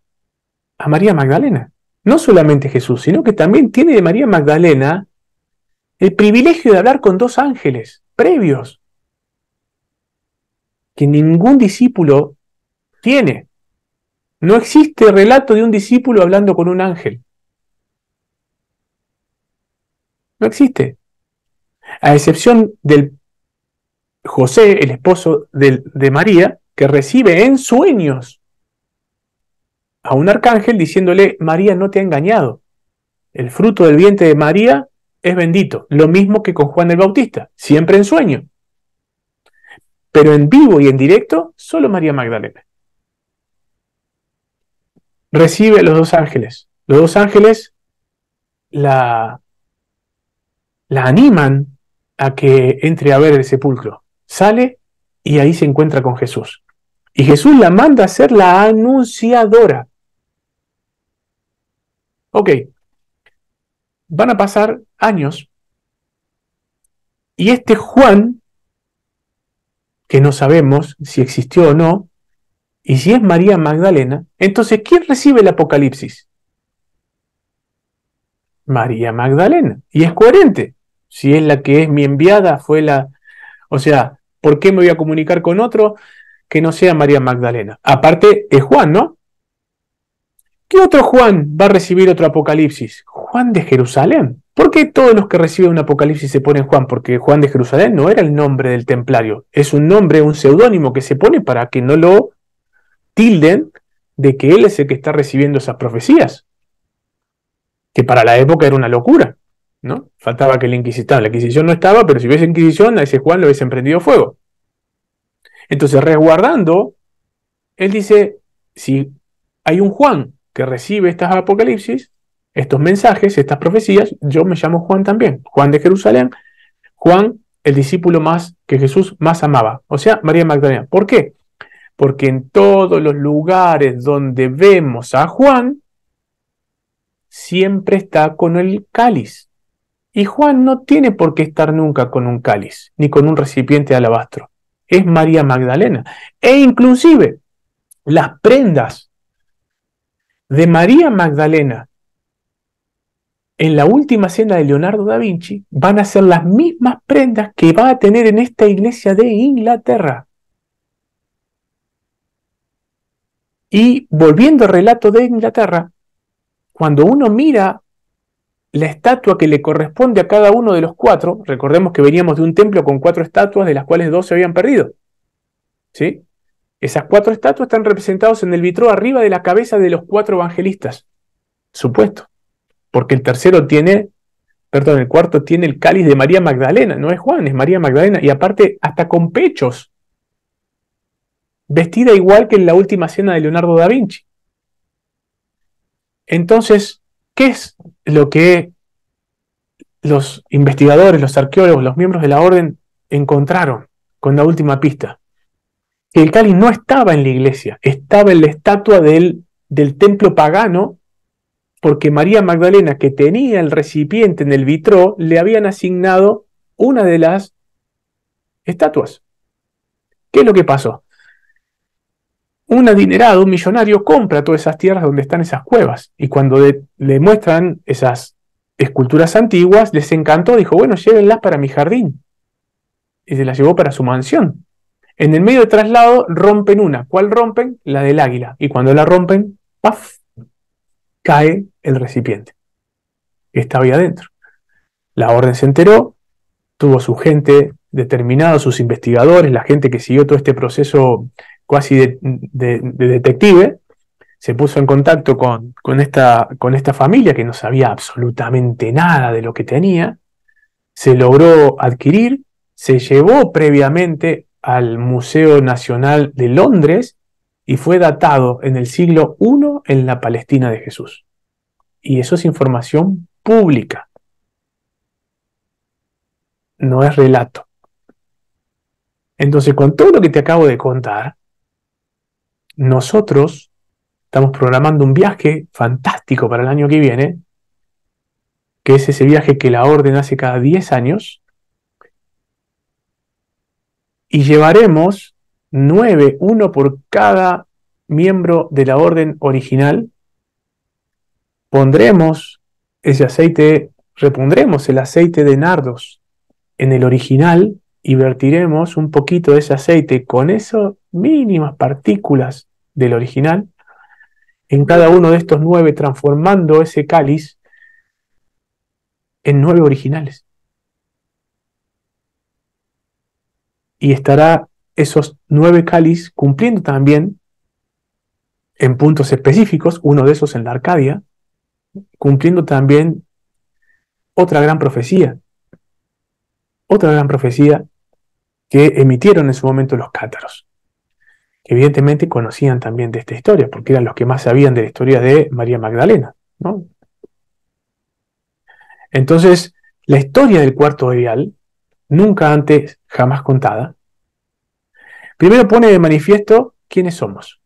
A María Magdalena. No solamente Jesús, sino que también tiene de María Magdalena el privilegio de hablar con dos ángeles previos que ningún discípulo tiene. No existe relato de un discípulo hablando con un ángel. No existe. A excepción del José, el esposo de, de María, que recibe en sueños a un arcángel diciéndole, María no te ha engañado. El fruto del vientre de María es bendito. Lo mismo que con Juan el Bautista, siempre en sueño. Pero en vivo y en directo, solo María Magdalena recibe los dos ángeles. Los dos ángeles la, la animan a que entre a ver el sepulcro. Sale y ahí se encuentra con Jesús. Y Jesús la manda a ser la anunciadora. Ok, van a pasar años y este Juan, que no sabemos si existió o no, y si es María Magdalena, entonces ¿quién recibe el Apocalipsis? María Magdalena. Y es coherente. Si es la que es mi enviada, fue la... O sea, ¿por qué me voy a comunicar con otro que no sea María Magdalena? Aparte, es Juan, ¿no? ¿Qué otro Juan va a recibir otro Apocalipsis? Juan de Jerusalén. ¿Por qué todos los que reciben un Apocalipsis se ponen Juan? Porque Juan de Jerusalén no era el nombre del templario. Es un nombre, un seudónimo que se pone para que no lo de que él es el que está recibiendo esas profecías, que para la época era una locura, ¿no? Faltaba que el Inquisición, la Inquisición no estaba, pero si hubiese Inquisición, a ese Juan lo hubiese emprendido fuego. Entonces, resguardando, él dice, si hay un Juan que recibe estas apocalipsis, estos mensajes, estas profecías, yo me llamo Juan también, Juan de Jerusalén, Juan, el discípulo más que Jesús más amaba, o sea, María Magdalena. ¿Por qué? porque en todos los lugares donde vemos a Juan, siempre está con el cáliz. Y Juan no tiene por qué estar nunca con un cáliz, ni con un recipiente de alabastro. Es María Magdalena. E inclusive las prendas de María Magdalena en la última cena de Leonardo da Vinci van a ser las mismas prendas que va a tener en esta iglesia de Inglaterra. Y volviendo al relato de Inglaterra, cuando uno mira la estatua que le corresponde a cada uno de los cuatro, recordemos que veníamos de un templo con cuatro estatuas de las cuales dos se habían perdido. ¿Sí? Esas cuatro estatuas están representadas en el vitro arriba de la cabeza de los cuatro evangelistas. Supuesto. Porque el tercero tiene, perdón, el cuarto tiene el cáliz de María Magdalena, no es Juan, es María Magdalena, y aparte hasta con pechos vestida igual que en la última cena de Leonardo da Vinci. Entonces, ¿qué es lo que los investigadores, los arqueólogos, los miembros de la orden encontraron con la última pista? Que el cáliz no estaba en la iglesia, estaba en la estatua del, del templo pagano porque María Magdalena, que tenía el recipiente en el vitró, le habían asignado una de las estatuas. ¿Qué es lo que pasó? un adinerado, un millonario, compra todas esas tierras donde están esas cuevas. Y cuando le muestran esas esculturas antiguas, les encantó, dijo, bueno, llévenlas para mi jardín. Y se las llevó para su mansión. En el medio de traslado rompen una. ¿Cuál rompen? La del águila. Y cuando la rompen, ¡paf! Cae el recipiente. Estaba ahí adentro. La orden se enteró, tuvo su gente determinada, sus investigadores, la gente que siguió todo este proceso casi de, detective, se puso en contacto con, con, esta, con esta familia que no sabía absolutamente nada de lo que tenía, se logró adquirir, se llevó previamente al Museo Nacional de Londres y fue datado en el siglo I en la Palestina de Jesús. Y eso es información pública. No es relato. Entonces, con todo lo que te acabo de contar, nosotros estamos programando un viaje fantástico para el año que viene, que es ese viaje que la orden hace cada 10 años, y llevaremos 9, uno por cada miembro de la orden original, pondremos ese aceite, repondremos el aceite de nardos en el original y vertiremos un poquito de ese aceite con esas mínimas partículas del original, en cada uno de estos nueve, transformando ese cáliz en nueve originales. Y estará esos nueve cáliz cumpliendo también en puntos específicos, uno de esos en la Arcadia, cumpliendo también otra gran profecía, otra gran profecía que emitieron en su momento los cátaros evidentemente conocían también de esta historia, porque eran los que más sabían de la historia de María Magdalena. Entonces, la historia del cuarto ideal, nunca antes jamás contada, primero pone de manifiesto quiénes somos.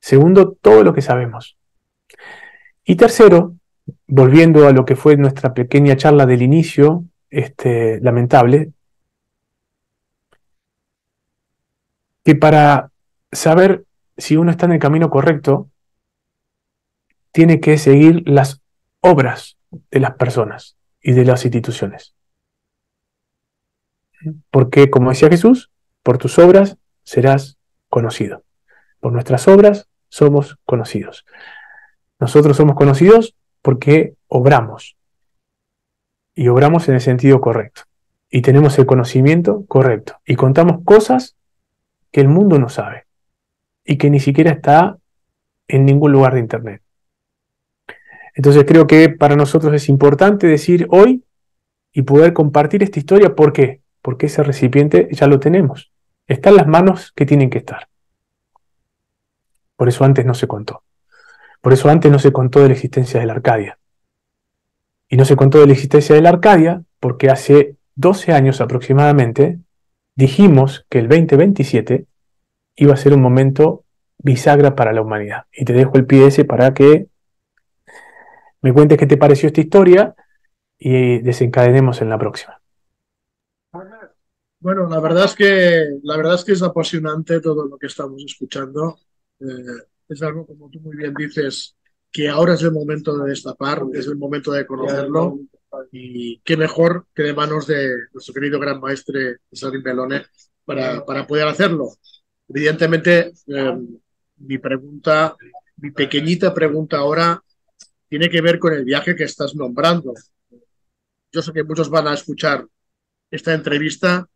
Segundo, todo lo que sabemos. Y tercero, volviendo a lo que fue nuestra pequeña charla del inicio, este, lamentable, que para saber si uno está en el camino correcto, tiene que seguir las obras de las personas y de las instituciones. Porque, como decía Jesús, por tus obras serás conocido. Por nuestras obras somos conocidos. Nosotros somos conocidos porque obramos. Y obramos en el sentido correcto. Y tenemos el conocimiento correcto. Y contamos cosas que el mundo no sabe y que ni siquiera está en ningún lugar de Internet. Entonces creo que para nosotros es importante decir hoy y poder compartir esta historia. ¿Por qué? Porque ese recipiente ya lo tenemos. Está en las manos que tienen que estar. Por eso antes no se contó. Por eso antes no se contó de la existencia de la Arcadia. Y no se contó de la existencia de la Arcadia porque hace 12 años aproximadamente dijimos que el 2027 iba a ser un momento bisagra para la humanidad. Y te dejo el ese para que me cuentes qué te pareció esta historia y desencadenemos en la próxima. Bueno, la verdad es que la verdad es que es apasionante todo lo que estamos escuchando. Eh, es algo como tú muy bien dices que ahora es el momento de destapar, es el momento de conocerlo. Y qué mejor que de manos de nuestro querido gran maestre Salim Melone para, para, poder hacerlo. Evidentemente, em, mi pregunta, mi pequeñita pregunta ahora, tiene que ver con el viaje que estás nombrando. Yo sé que muchos van a escuchar esta entrevista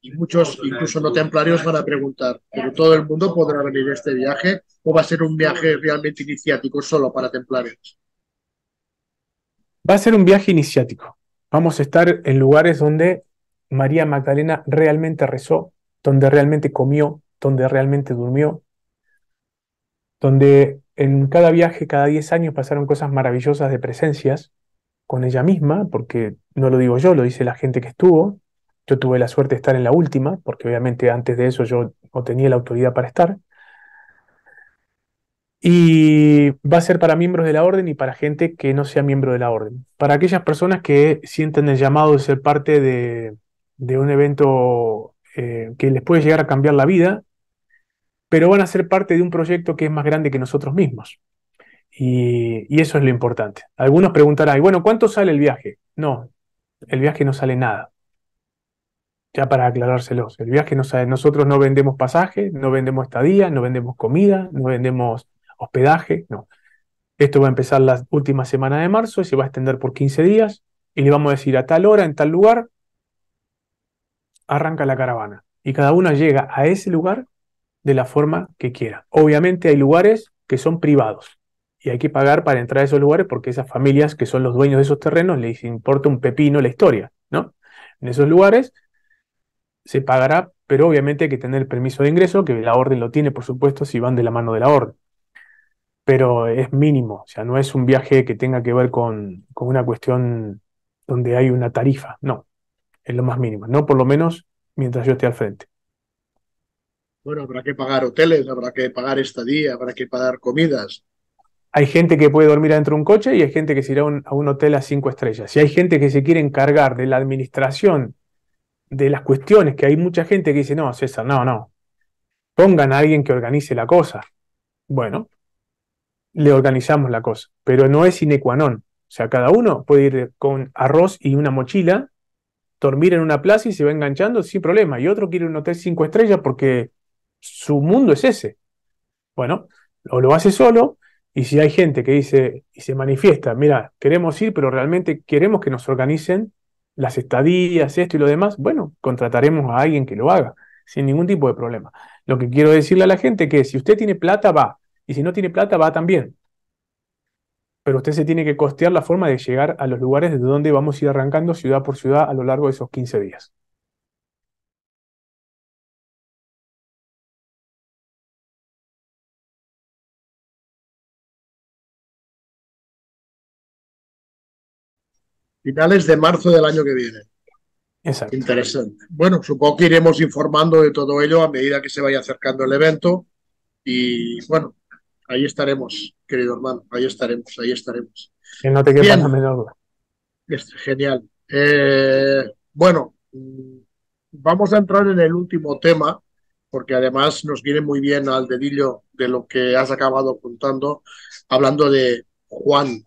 y muchos, incluso no templarios, van a preguntar, ¿pero todo el mundo podrá venir a este viaje o va a ser un viaje realmente iniciático solo para templarios? Va a ser un viaje iniciático. Vamos a estar en lugares donde María Magdalena realmente rezó, donde realmente comió, donde realmente durmió, donde en cada viaje, cada 10 años, pasaron cosas maravillosas de presencias con ella misma, porque no lo digo yo, lo dice la gente que estuvo. Yo tuve la suerte de estar en la última, porque obviamente antes de eso yo no tenía la autoridad para estar. Y va a ser para miembros de la orden y para gente que no sea miembro de la orden. Para aquellas personas que sienten el llamado de ser parte de, un evento eh, que les puede llegar a cambiar la vida, pero van a ser parte de un proyecto que es más grande que nosotros mismos. Y, eso es lo importante. Algunos preguntarán, bueno, ¿cuánto sale el viaje? No, el viaje no sale nada. Ya para aclarárselos, el viaje no sale, nosotros no vendemos pasajes, no vendemos estadía, no vendemos comida, no vendemos hospedaje, no. Esto va a empezar la última semana de marzo y se va a extender por 15 días y le vamos a decir a tal hora, en tal lugar, arranca la caravana y cada uno llega a ese lugar de la forma que quiera. Obviamente hay lugares que son privados y hay que pagar para entrar a esos lugares porque esas familias que son los dueños de esos terrenos les importa un pepino la historia, ¿no? En esos lugares se pagará, pero obviamente hay que tener el permiso de ingreso, que la orden lo tiene, por supuesto, si van de la mano de la orden pero es mínimo, o sea, no es un viaje que tenga que ver con, con una cuestión donde hay una tarifa, no, es lo más mínimo, no por lo menos mientras yo esté al frente. Bueno, habrá que pagar hoteles, habrá que pagar estadía, habrá que pagar comidas. Hay gente que puede dormir adentro de un coche y hay gente que se irá a un, hotel a cinco estrellas. Si hay gente que se quiere encargar de la administración de las cuestiones, que hay mucha gente que dice, no, César, no, no. Pongan a alguien que organice la cosa. Bueno, le organizamos la cosa, pero no es sine non. O sea, cada uno puede ir con arroz y una mochila, dormir en una plaza y se va enganchando sin problema. Y otro quiere un hotel cinco estrellas porque su mundo es ese. Bueno, o lo hace solo, y si hay gente que dice y se manifiesta, mira, queremos ir, pero realmente queremos que nos organicen las estadías, esto y lo demás, bueno, contrataremos a alguien que lo haga, sin ningún tipo de problema. Lo que quiero decirle a la gente es que si usted tiene plata, va, y si no tiene plata, va también. Pero usted se tiene que costear la forma de llegar a los lugares desde donde vamos a ir arrancando ciudad por ciudad a lo largo de esos 15 días. finales de marzo del año que viene. Exacto. Interesante. Bueno, supongo que iremos informando de todo ello a medida que se vaya acercando el evento y bueno, ahí estaremos, querido hermano, ahí estaremos, ahí estaremos. Que no te Genial. Eh, bueno, mm, vamos a entrar en el último tema, porque además nos viene muy bien al dedillo de lo que has acabado contando, hablando de Juan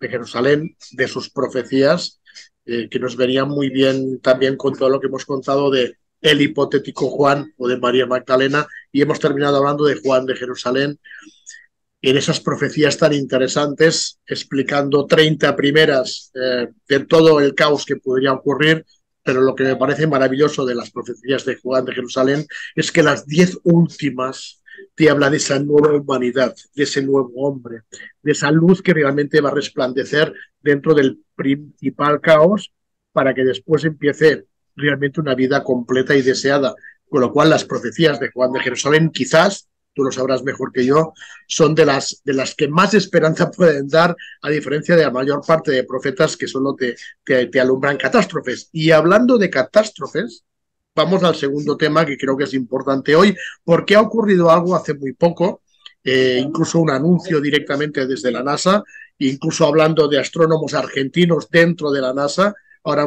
de Jerusalén, de sus profecías, eh, que nos venía muy bien también con todo lo que hemos contado de el hipotético Juan o de María Magdalena, y hemos terminado hablando de Juan de Jerusalén en esas profecías tan interesantes, explicando 30 primeras eh, de todo el caos que podría ocurrir, pero lo que me parece maravilloso de las profecías de Juan de Jerusalén es que las 10 últimas te habla de esa nueva humanidad, de ese nuevo hombre, de esa luz que realmente va a resplandecer dentro del principal caos para que después empiece realmente una vida completa y deseada. Con lo cual las profecías de Juan de Jerusalén quizás tú lo sabrás mejor que yo, son de las, de las que más esperanza pueden dar, a diferencia de la mayor parte de profetas que solo te, te, alumbran catástrofes. Y hablando de catástrofes, vamos al segundo tema que creo que es importante hoy, porque ha ocurrido algo hace muy poco, eh, incluso un anuncio directamente desde la NASA, incluso hablando de astrónomos argentinos dentro de la NASA. Ahora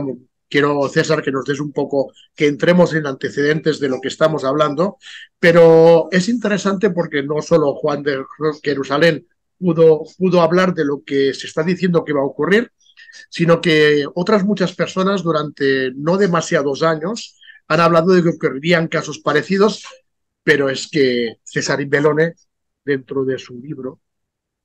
Quiero, César, que nos des un poco, que entremos en antecedentes de lo que estamos hablando, pero es interesante porque no solo Juan de Jerusalén pudo, pudo hablar de lo que se está diciendo que va a ocurrir, sino que otras muchas personas durante no demasiados años han hablado de que ocurrirían casos parecidos, pero es que César Belone, dentro de su libro,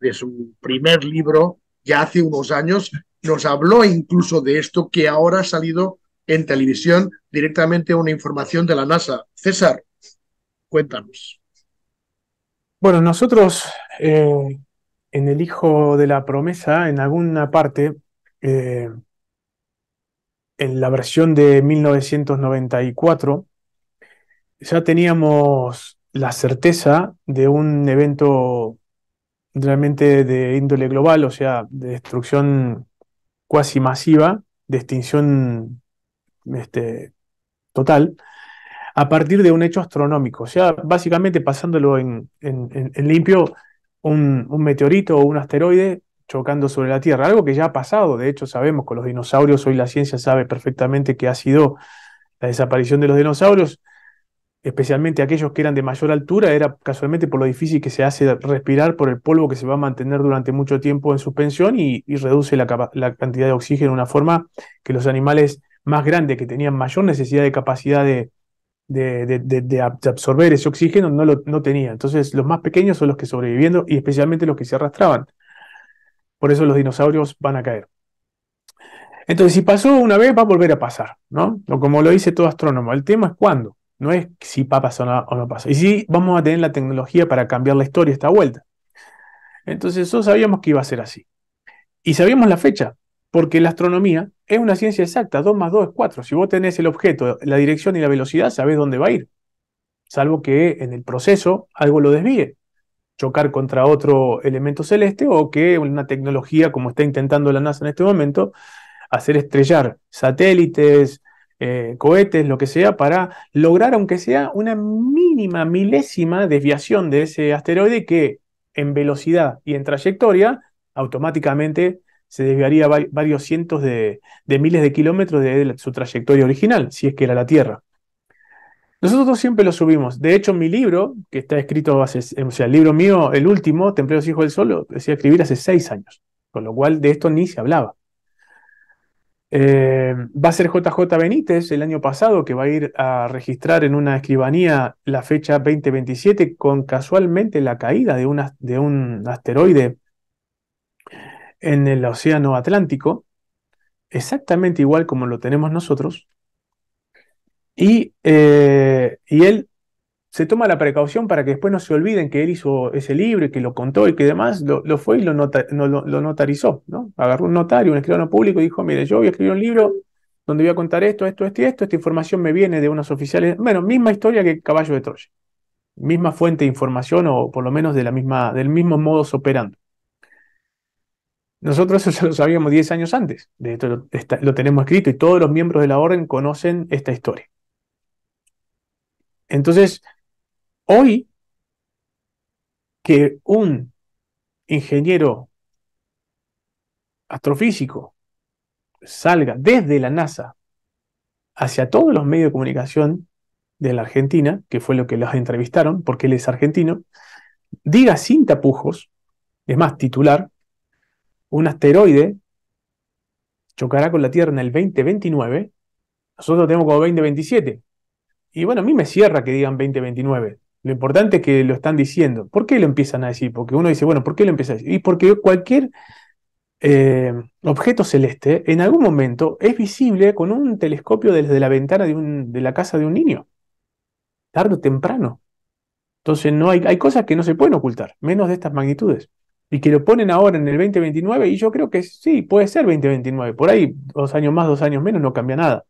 de su primer libro, ya hace unos años, nos habló incluso de esto que ahora ha salido en televisión directamente una información de la NASA. César, cuéntanos. Bueno, nosotros eh, en el Hijo de la Promesa, en alguna parte, eh, en la versión de 1994, ya teníamos la certeza de un evento realmente de índole global, o sea, de destrucción cuasi masiva de extinción este, total a partir de un hecho astronómico. O sea, básicamente pasándolo en, limpio un, un, meteorito o un asteroide chocando sobre la Tierra, algo que ya ha pasado, de hecho sabemos con los dinosaurios, hoy la ciencia sabe perfectamente que ha sido la desaparición de los dinosaurios, especialmente aquellos que eran de mayor altura, era casualmente por lo difícil que se hace respirar por el polvo que se va a mantener durante mucho tiempo en suspensión y, reduce la, cantidad de oxígeno de una forma que los animales más grandes que tenían mayor necesidad de capacidad de, absorber ese oxígeno no lo no tenían. Entonces los más pequeños son los que sobreviviendo y especialmente los que se arrastraban. Por eso los dinosaurios van a caer. Entonces, si pasó una vez, va a volver a pasar, ¿no? Como lo dice todo astrónomo, el tema es cuándo. No es si va a pasar o no pasa. Y si vamos a tener la tecnología para cambiar la historia esta vuelta. Entonces, eso sabíamos que iba a ser así. Y sabíamos la fecha, porque la astronomía es una ciencia exacta. 2 más 2 es 4. Si vos tenés el objeto, la dirección y la velocidad, sabés dónde va a ir. Salvo que en el proceso algo lo desvíe. Chocar contra otro elemento celeste o que una tecnología, como está intentando la NASA en este momento, hacer estrellar satélites, eh, cohetes, lo que sea, para lograr, aunque sea una mínima milésima desviación de ese asteroide que en velocidad y en trayectoria automáticamente se desviaría varios cientos de, miles de kilómetros de su trayectoria original, si es que era la Tierra. Nosotros siempre lo subimos. De hecho, mi libro, que está escrito hace, o sea, el libro mío, el último, Templeros Hijos del Sol, lo decía escribir hace seis años, con lo cual de esto ni se hablaba. Eh, va a ser JJ Benítez el año pasado que va a ir a registrar en una escribanía la fecha 2027 con casualmente la caída de, un asteroide en el Océano Atlántico, exactamente igual como lo tenemos nosotros. Y, eh, y él se toma la precaución para que después no se olviden que él hizo ese libro y que lo contó y que demás, lo, fue y lo, notarizó, ¿no? Agarró un notario, un escribano público y dijo, mire, yo voy a escribir un libro donde voy a contar esto, esto, esto y esto, esta información me viene de unos oficiales, bueno, misma historia que Caballo de Troya, misma fuente de información o por lo menos de la misma, del mismo modo operando. Nosotros eso lo sabíamos 10 años antes, de esto lo tenemos escrito y todos los miembros de la orden conocen esta historia. Entonces, Hoy, que un ingeniero astrofísico salga desde la NASA hacia todos los medios de comunicación de la Argentina, que fue lo que los entrevistaron, porque él es argentino, diga sin tapujos, es más, titular, un asteroide chocará con la Tierra en el 2029, nosotros tenemos como 2027. Y bueno, a mí me cierra que digan 2029. Lo importante es que lo están diciendo. ¿Por qué lo empiezan a decir? Porque uno dice, bueno, ¿por qué lo empiezan a decir? Y porque cualquier eh, objeto celeste en algún momento es visible con un telescopio desde la ventana de, la casa de un niño, tarde o temprano. Entonces no hay, hay cosas que no se pueden ocultar, menos de estas magnitudes. Y que lo ponen ahora en el 2029 y yo creo que sí, puede ser 2029. Por ahí, dos años más, dos años menos, no cambia nada.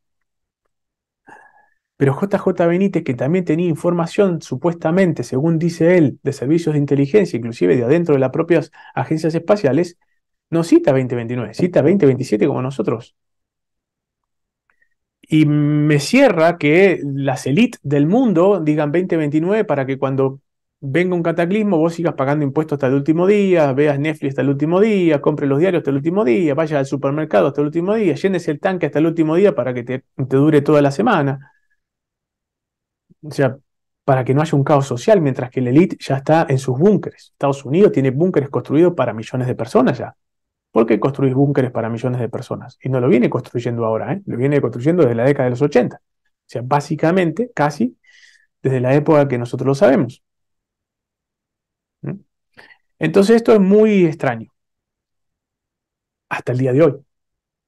Pero JJ Benítez, que también tenía información supuestamente, según dice él, de servicios de inteligencia, inclusive de adentro de las propias agencias espaciales, no cita 2029, cita 2027 como nosotros. Y me cierra que las élites del mundo digan 2029 para que cuando venga un cataclismo vos sigas pagando impuestos hasta el último día, veas Netflix hasta el último día, compres los diarios hasta el último día, vayas al supermercado hasta el último día, llenes el tanque hasta el último día para que te dure toda la semana o sea, para que no haya un caos social, mientras que la élite ya está en sus búnkeres. Estados Unidos tiene búnkeres construidos para millones de personas ya. ¿Por qué construís búnkeres para millones de personas? Y no lo viene construyendo ahora, ¿eh? lo viene construyendo desde la década de los 80. O sea, básicamente, casi, desde la época que nosotros lo sabemos. ¿Mm? Entonces esto es muy extraño. Hasta el día de hoy.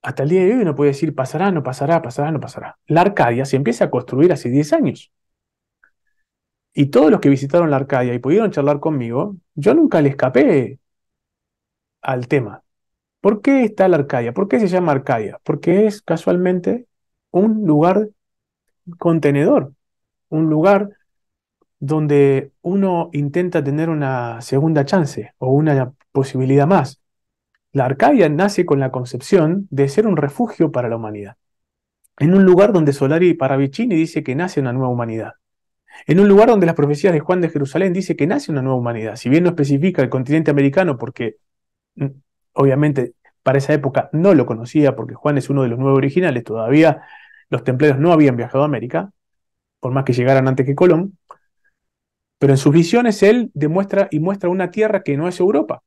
Hasta el día de hoy uno puede decir pasará, no pasará, pasará, no pasará. La Arcadia se empieza a construir hace 10 años. Y todos los que visitaron la Arcadia y pudieron charlar conmigo, yo nunca le escapé al tema. ¿Por qué está la Arcadia? ¿Por qué se llama Arcadia? Porque es casualmente un lugar contenedor, un lugar donde uno intenta tener una segunda chance o una posibilidad más. La Arcadia nace con la concepción de ser un refugio para la humanidad, en un lugar donde Solari Paravicini dice que nace una nueva humanidad en un lugar donde las profecías de Juan de Jerusalén dice que nace una nueva humanidad, si bien no especifica el continente americano porque mm, obviamente para esa época no lo conocía porque Juan es uno de los nueve originales, todavía los templarios no habían viajado a América, por más que llegaran antes que Colón, pero en sus visiones él demuestra y muestra una tierra que no es Europa.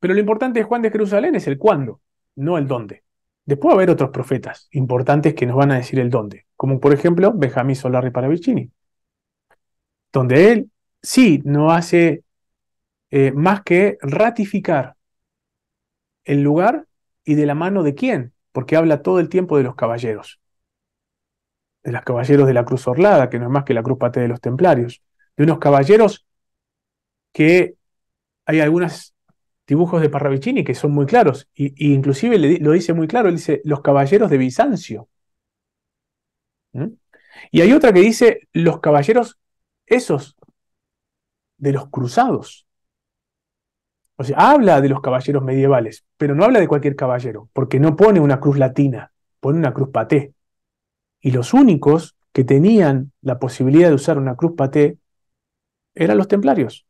Pero lo importante de Juan de Jerusalén es el cuándo, no el dónde. Después va a haber otros profetas importantes que nos van a decir el dónde, como por ejemplo Benjamín Solari Paravicini, donde él sí no hace eh, más que ratificar el lugar y de la mano de quién, porque habla todo el tiempo de los caballeros, de los caballeros de la Cruz Orlada, que no es más que la Cruz Pate de los Templarios, de unos caballeros que hay algunas dibujos de Parravicini que son muy claros, y, inclusive lo dice muy claro, dice los caballeros de Bizancio. ¿Mm? Y hay otra que dice los caballeros esos de los cruzados. O sea, habla de los caballeros medievales, pero no habla de cualquier caballero, porque no pone una cruz latina, pone una cruz paté. Y los únicos que tenían la posibilidad de usar una cruz paté eran los templarios,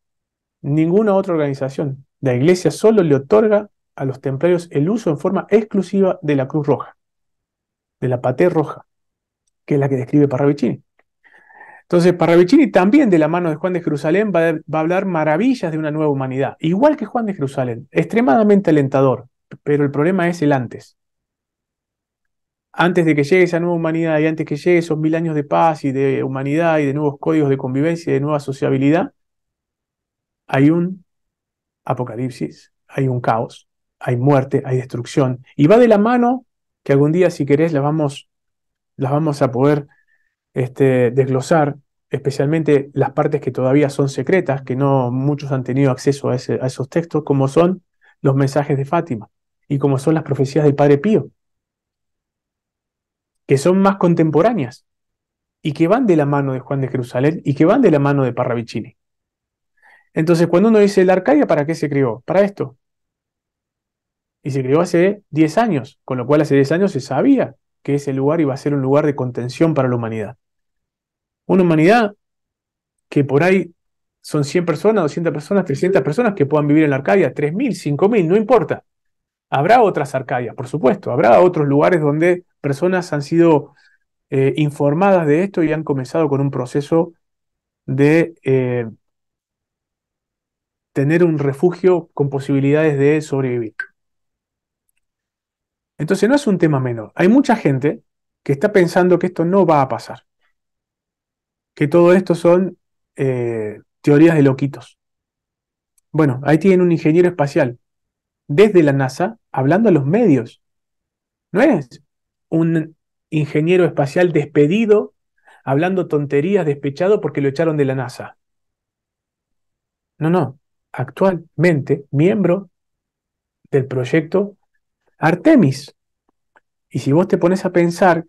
ninguna otra organización. La Iglesia solo le otorga a los templarios el uso en forma exclusiva de la cruz roja, de la paté roja, que es la que describe Parravicini. Entonces, Parravicini también de la mano de Juan de Jerusalén va, va a hablar maravillas de una nueva humanidad, igual que Juan de Jerusalén, extremadamente alentador, pero el problema es el antes antes de que llegue esa nueva humanidad y antes que llegue esos mil años de paz y de humanidad y de nuevos códigos de convivencia y de nueva sociabilidad, hay un apocalipsis, hay un caos, hay muerte, hay destrucción. Y va de la mano que algún día, si querés, las vamos, las vamos a poder este, desglosar, especialmente las partes que todavía son secretas, que no muchos han tenido acceso a, a esos textos, como son los mensajes de Fátima y como son las profecías del Padre Pío, que son más contemporáneas y que van de la mano de Juan de Jerusalén y que van de la mano de Parravicini. Entonces, cuando uno dice, ¿la Arcadia para qué se crió? Para esto. Y se creó hace 10 años, con lo cual hace 10 años se sabía que ese lugar iba a ser un lugar de contención para la humanidad. Una humanidad que por ahí son 100 personas, 200 personas, 300 personas que puedan vivir en la Arcadia, 3.000, 5.000, no importa. Habrá otras Arcadias, por supuesto, habrá otros lugares donde personas han sido eh, informadas de esto y han comenzado con un proceso de eh, tener un refugio con posibilidades de sobrevivir. Entonces no es un tema menor. Hay mucha gente que está pensando que esto no va a pasar, que todo esto son eh, teorías de loquitos. Bueno, ahí tienen un ingeniero espacial desde la NASA hablando a los medios. No es un ingeniero espacial despedido hablando tonterías despechado porque lo echaron de la NASA. No, no actualmente miembro del proyecto Artemis. Y si vos te pones a pensar,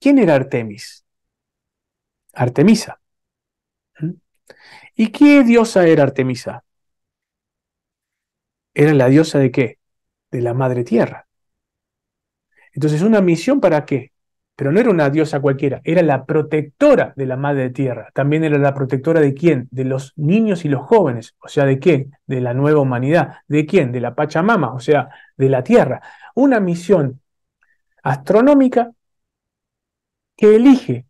¿quién era Artemis? Artemisa. ¿Mm? ¿Y qué diosa era Artemisa? Era la diosa de qué? De la madre tierra. Entonces, una misión para qué? Pero no era una diosa cualquiera, era la protectora de la madre tierra. También era la protectora de quién? De los niños y los jóvenes. O sea, ¿de quién? De la nueva humanidad. ¿De quién? De la Pachamama, o sea, de la tierra. Una misión astronómica que elige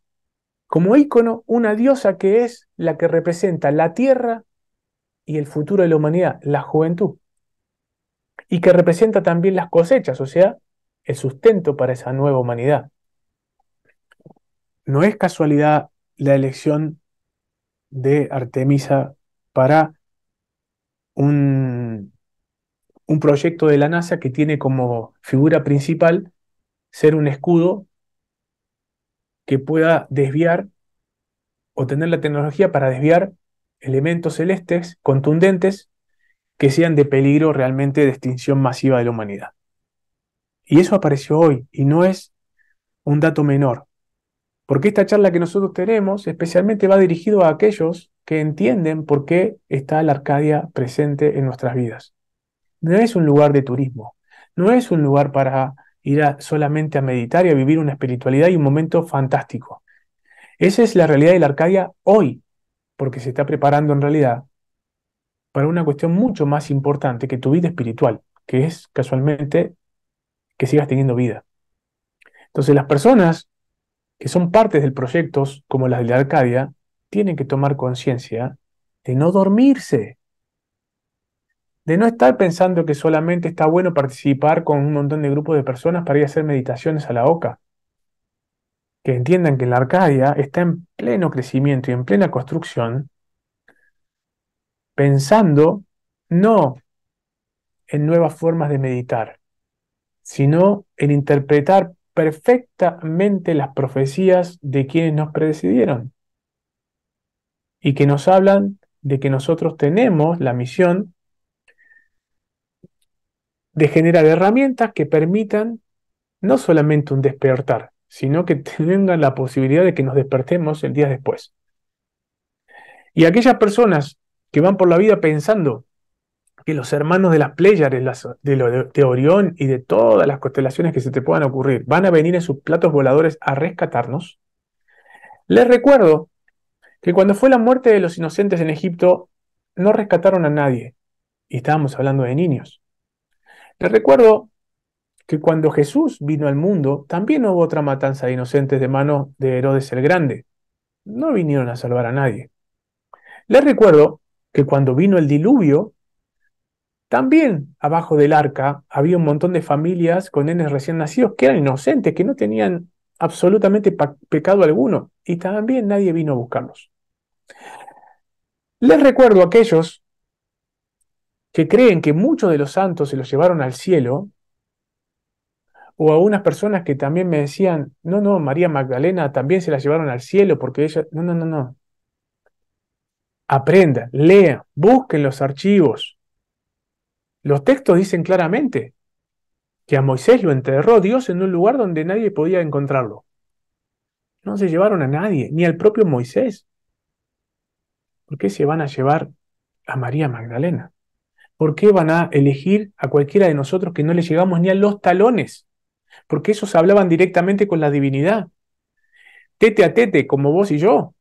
como ícono una diosa que es la que representa la tierra y el futuro de la humanidad, la juventud. Y que representa también las cosechas, o sea, el sustento para esa nueva humanidad no es casualidad la elección de Artemisa para un, un proyecto de la NASA que tiene como figura principal ser un escudo que pueda desviar o tener la tecnología para desviar elementos celestes contundentes que sean de peligro realmente de extinción masiva de la humanidad. Y eso apareció hoy y no es un dato menor. Porque esta charla que nosotros tenemos especialmente va dirigido a aquellos que entienden por qué está la Arcadia presente en nuestras vidas. No es un lugar de turismo, no es un lugar para ir solamente a meditar y a vivir una espiritualidad y un momento fantástico. Esa es la realidad de la Arcadia hoy, porque se está preparando en realidad para una cuestión mucho más importante que tu vida espiritual, que es casualmente que sigas teniendo vida. Entonces las personas que son partes del proyecto, como las de Arcadia, tienen que tomar conciencia de no dormirse, de no estar pensando que solamente está bueno participar con un montón de grupos de personas para ir a hacer meditaciones a la OCA. Que entiendan que la Arcadia está en pleno crecimiento y en plena construcción, pensando no en nuevas formas de meditar, sino en interpretar perfectamente las profecías de quienes nos predecidieron y que nos hablan de que nosotros tenemos la misión de generar herramientas que permitan no solamente un despertar, sino que tengan la posibilidad de que nos despertemos el día después. Y aquellas personas que van por la vida pensando que los hermanos de las Pleiades, de, de Orión y de todas las constelaciones que se te puedan ocurrir van a venir en sus platos voladores a rescatarnos, les recuerdo que cuando fue la muerte de los inocentes en Egipto, no rescataron a nadie. Y estábamos hablando de niños. Les recuerdo que cuando Jesús vino al mundo, también hubo otra matanza de inocentes de manos de Herodes el Grande. No vinieron a salvar a nadie. Les recuerdo que cuando vino el diluvio, también abajo del arca había un montón de familias con nenes recién nacidos que eran inocentes, que no tenían absolutamente pecado alguno, y también nadie vino a buscarlos. Les recuerdo a aquellos que creen que muchos de los santos se los llevaron al cielo, o a unas personas que también me decían, no, no, María Magdalena también se la llevaron al cielo porque ella, no, no, no, no. Aprenda, lea, busquen los archivos, los textos dicen claramente que a Moisés lo enterró Dios en un lugar donde nadie podía encontrarlo. No se llevaron a nadie, ni al propio Moisés. ¿Por qué se van a llevar a María Magdalena? ¿Por qué van a elegir a cualquiera de nosotros que no le llegamos ni a los talones? Porque esos hablaban directamente con la divinidad. Tete a tete, como vos y yo.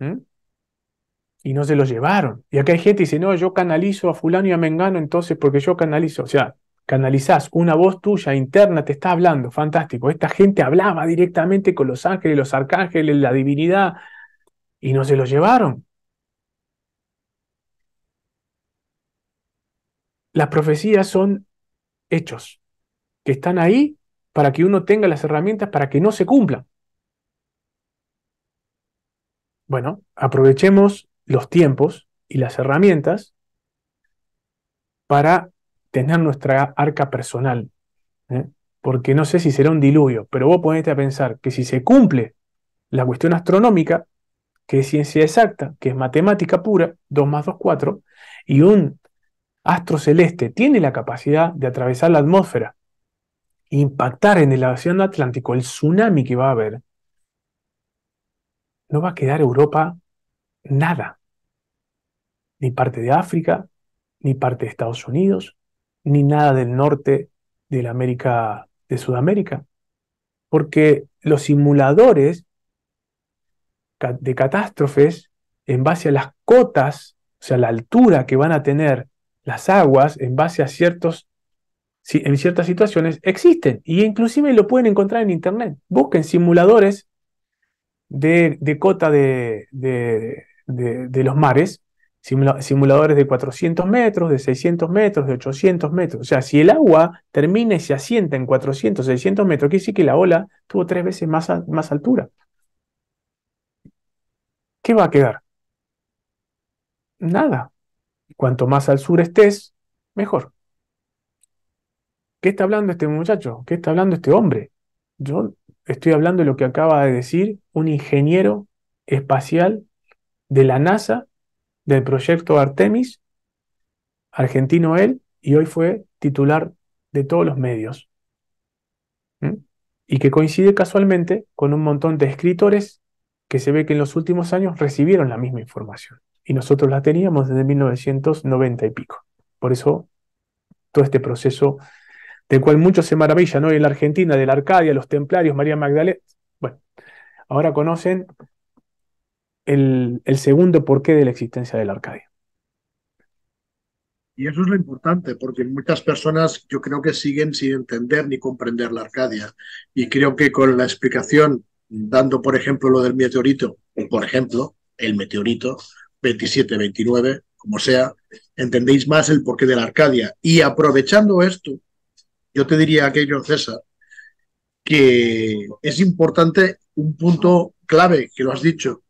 ¿Mm? y no se los llevaron. Y acá hay gente que dice, no, yo canalizo a fulano y a Mengano, entonces porque yo canalizo, o sea, canalizás una voz tuya interna, te está hablando, fantástico. Esta gente hablaba directamente con los ángeles, los arcángeles, la divinidad, y no se los llevaron. Las profecías son hechos que están ahí para que uno tenga las herramientas para que no se cumplan. Bueno, aprovechemos los tiempos y las herramientas para tener nuestra arca personal. ¿eh? Porque no sé si será un diluvio, pero vos ponete a pensar que si se cumple la cuestión astronómica, que es ciencia exacta, que es matemática pura, 2 más 2, 4, y un astro celeste tiene la capacidad de atravesar la atmósfera, impactar en el Océano Atlántico, el tsunami que va a haber, no va a quedar Europa nada ni parte de África, ni parte de Estados Unidos, ni nada del norte de la América, de Sudamérica. Porque los simuladores de catástrofes, en base a las cotas, o sea, la altura que van a tener las aguas, en base a ciertos, en ciertas situaciones, existen. Y inclusive lo pueden encontrar en Internet. Busquen simuladores de, cota de, de los mares simuladores de 400 metros, de 600 metros, de 800 metros. O sea, si el agua termina y se asienta en 400, 600 metros, quiere decir que la ola tuvo tres veces más, más altura. ¿Qué va a quedar? Nada. Cuanto más al sur estés, mejor. ¿Qué está hablando este muchacho? ¿Qué está hablando este hombre? Yo estoy hablando de lo que acaba de decir un ingeniero espacial de la NASA del proyecto Artemis, argentino él, y hoy fue titular de todos los medios. Y que coincide casualmente con un montón de escritores que se ve que en los últimos años recibieron la misma información. Y nosotros la teníamos desde 1990 y pico. Por eso, todo este proceso del cual muchos se maravillan hoy en la Argentina, de la Arcadia, los templarios, María Magdalena. Bueno, ahora conocen el, segundo porqué de la existencia de la Arcadia. Y eso es lo importante, porque muchas personas yo creo que siguen sin entender ni comprender la Arcadia. Y creo que con la explicación, dando por ejemplo lo del meteorito, por ejemplo, el meteorito 27-29, como sea, entendéis más el porqué de la Arcadia. Y aprovechando esto, yo te diría aquello, César, que es importante un punto clave que lo has dicho,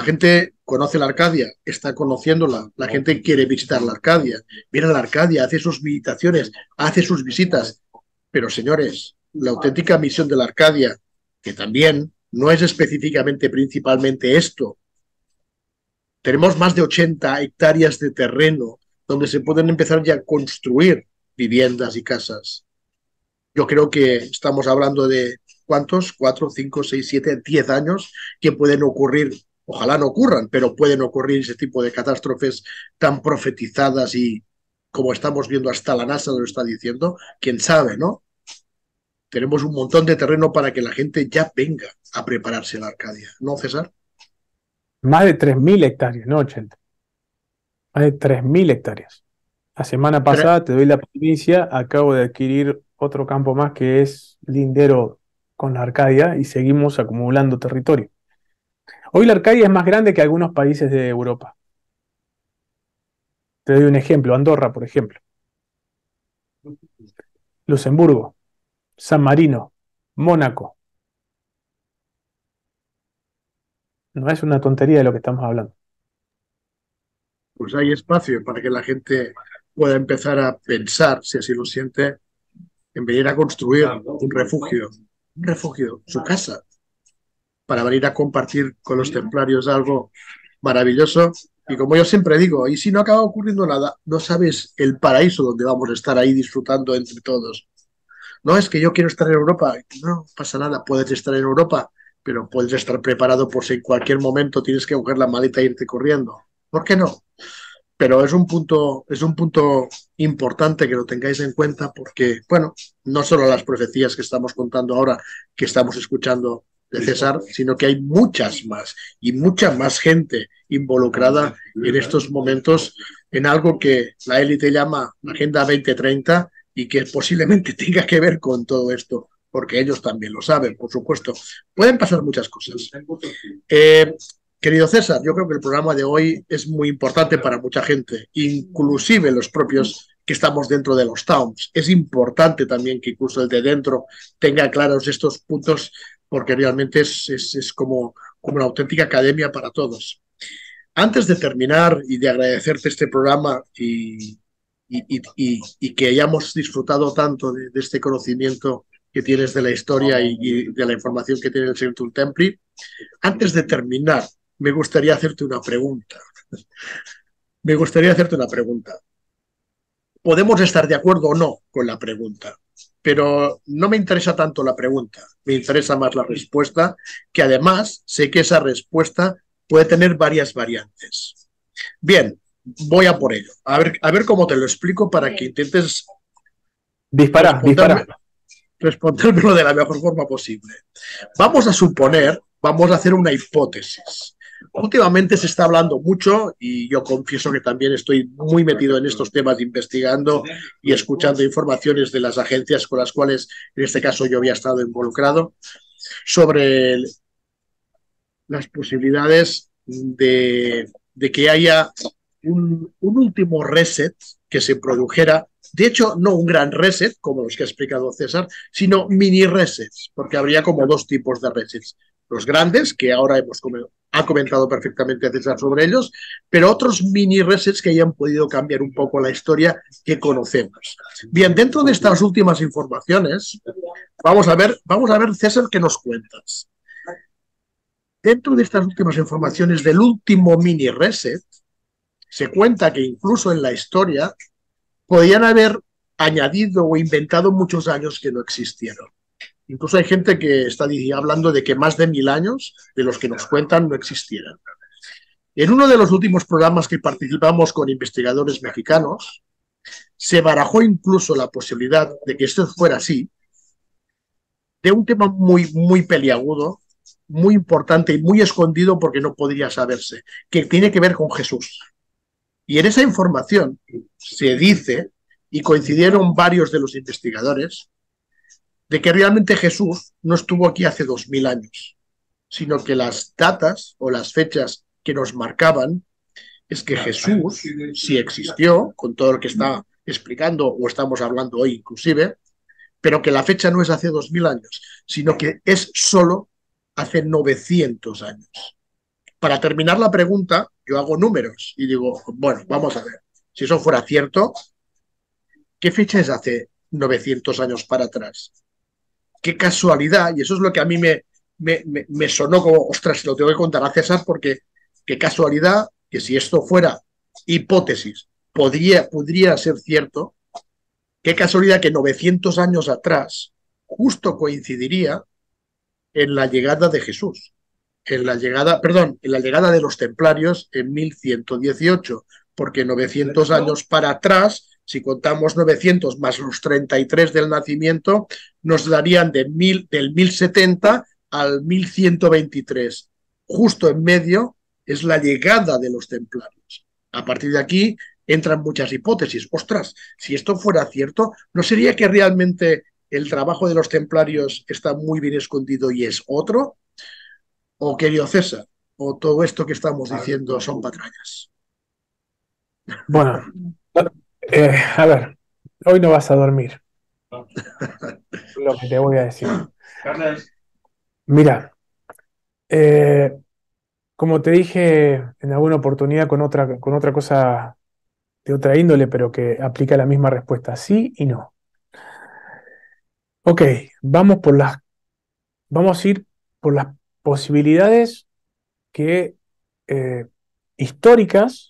la gente conoce la Arcadia, está conociéndola, la gente quiere visitar la Arcadia, viene a la Arcadia, hace sus visitaciones, hace sus visitas. Pero señores, la auténtica misión de la Arcadia, que también no es específicamente principalmente esto, tenemos más de 80 hectáreas de terreno donde se pueden empezar ya a construir viviendas y casas. Yo creo que estamos hablando de cuántos, cuatro, cinco, seis, siete, diez años que pueden ocurrir Ojalá no ocurran, pero pueden ocurrir ese tipo de catástrofes tan profetizadas y como estamos viendo hasta la NASA lo está diciendo, quién sabe, ¿no? Tenemos un montón de terreno para que la gente ya venga a prepararse a la Arcadia, ¿no, César? Más de 3.000 hectáreas, no 80. Más de 3.000 hectáreas. La semana pasada, te doy la provincia, acabo de adquirir otro campo más que es lindero con la Arcadia y seguimos acumulando territorio. Hoy la Arcadia es más grande que algunos países de Europa. Te doy un ejemplo, Andorra, por ejemplo. Luxemburgo, San Marino, Mónaco. No es una tontería de lo que estamos hablando. Pues hay espacio para que la gente pueda empezar a pensar, si así lo siente, en venir a construir un refugio, un refugio, su casa, para venir a compartir con los templarios algo maravilloso. Y como yo siempre digo, y si no acaba ocurriendo nada, no sabes el paraíso donde vamos a estar ahí disfrutando entre todos. No es que yo quiero estar en Europa, no pasa nada, puedes estar en Europa, pero puedes estar preparado por si en cualquier momento tienes que coger la maleta e irte corriendo. ¿Por qué no? Pero es un punto, es un punto importante que lo tengáis en cuenta porque, bueno, no solo las profecías que estamos contando ahora, que estamos escuchando de César, sino que hay muchas más y mucha más gente involucrada en estos momentos en algo que la élite llama Agenda 2030 y que posiblemente tenga que ver con todo esto, porque ellos también lo saben, por supuesto. Pueden pasar muchas cosas. Eh, querido César, yo creo que el programa de hoy es muy importante para mucha gente, inclusive los propios que estamos dentro de los towns. Es importante también que incluso el de dentro tenga claros estos puntos porque realmente es, es, como, como una auténtica academia para todos. Antes de terminar y de agradecerte este programa y, y, y, que hayamos disfrutado tanto de, este conocimiento que tienes de la historia y, de la información que tiene el señor Tultempli, antes de terminar, me gustaría hacerte una pregunta. me gustaría hacerte una pregunta podemos estar de acuerdo o no con la pregunta, pero no me interesa tanto la pregunta, me interesa más la respuesta, que además sé que esa respuesta puede tener varias variantes. Bien, voy a por ello. A ver, cómo te lo explico para que intentes... Disparar, disparar. Respondérmelo de la mejor forma posible. Vamos a suponer, vamos a hacer una hipótesis. Últimamente se está hablando mucho y yo confieso que también estoy muy metido en estos temas investigando y escuchando informaciones de las agencias con las cuales en este caso yo había estado involucrado sobre las posibilidades de, que haya un, último reset que se produjera. De hecho, no un gran reset, como los que ha explicado César, sino mini resets, porque habría como dos tipos de resets. Los grandes, que ahora hemos ha comentado perfectamente César sobre ellos, pero otros mini resets que hayan podido cambiar un poco la historia que conocemos. Bien, dentro de estas últimas informaciones, vamos a ver, vamos a ver César, qué nos cuentas. Dentro de estas últimas informaciones del último mini reset, se cuenta que incluso en la historia podían haber añadido o inventado muchos años que no existieron. Incluso hay gente que está hablando de que más de mil años de los que nos cuentan no existieran. En uno de los últimos programas que participamos con investigadores mexicanos, se barajó incluso la posibilidad de que esto fuera así, de un tema muy, muy peliagudo, muy importante y muy escondido porque no podría saberse, que tiene que ver con Jesús. Y en esa información se dice, y coincidieron varios de los investigadores, de que realmente Jesús no estuvo aquí hace dos mil años, sino que las datas o las fechas que nos marcaban es que Jesús sí existió, con todo lo que está explicando o estamos hablando hoy inclusive, pero que la fecha no es hace dos mil años, sino que es solo hace 900 años. Para terminar la pregunta, yo hago números y digo, bueno, vamos a ver, si eso fuera cierto, ¿qué fecha es hace 900 años para atrás? qué casualidad, y eso es lo que a mí me, me, sonó como, ostras, lo tengo que contar a César porque qué casualidad que si esto fuera hipótesis, podría, podría ser cierto, qué casualidad que 900 años atrás justo coincidiría en la llegada de Jesús, en la llegada, perdón, en la llegada de los templarios en 1118, porque 900 años para atrás si contamos 900 más los 33 del nacimiento, nos darían de del 1070 al 1123. Justo en medio es la llegada de los templarios. A partir de aquí entran muchas hipótesis. Ostras, si esto fuera cierto, ¿no sería que realmente el trabajo de los templarios está muy bien escondido y es otro? ¿O querido César? ¿O todo esto que estamos diciendo son patrañas? Bueno, eh, a ver, hoy no vas a dormir. Lo que te voy a decir. Mira, eh, como te dije en alguna oportunidad con otra, con otra cosa de otra índole, pero que aplica la misma respuesta, sí y no. Ok, vamos por las. Vamos a ir por las posibilidades que eh, históricas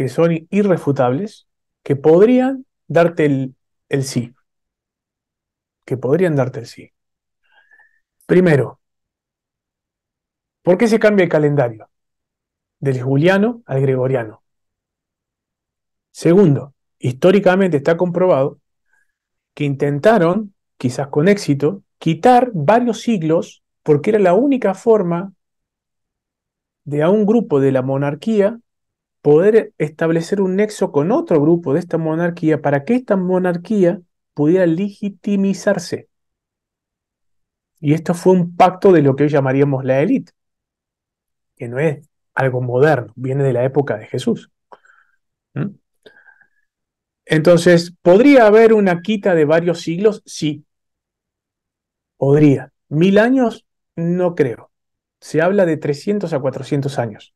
que son irrefutables, que podrían darte el, sí. Que podrían darte el sí. Primero, ¿por qué se cambia el calendario? Del juliano al gregoriano. Segundo, históricamente está comprobado que intentaron, quizás con éxito, quitar varios siglos porque era la única forma de a un grupo de la monarquía poder establecer un nexo con otro grupo de esta monarquía para que esta monarquía pudiera legitimizarse. Y esto fue un pacto de lo que hoy llamaríamos la élite, que no es algo moderno, viene de la época de Jesús. Entonces, ¿podría haber una quita de varios siglos? Sí. Podría. ¿Mil años? No creo. Se habla de 300 a 400 años.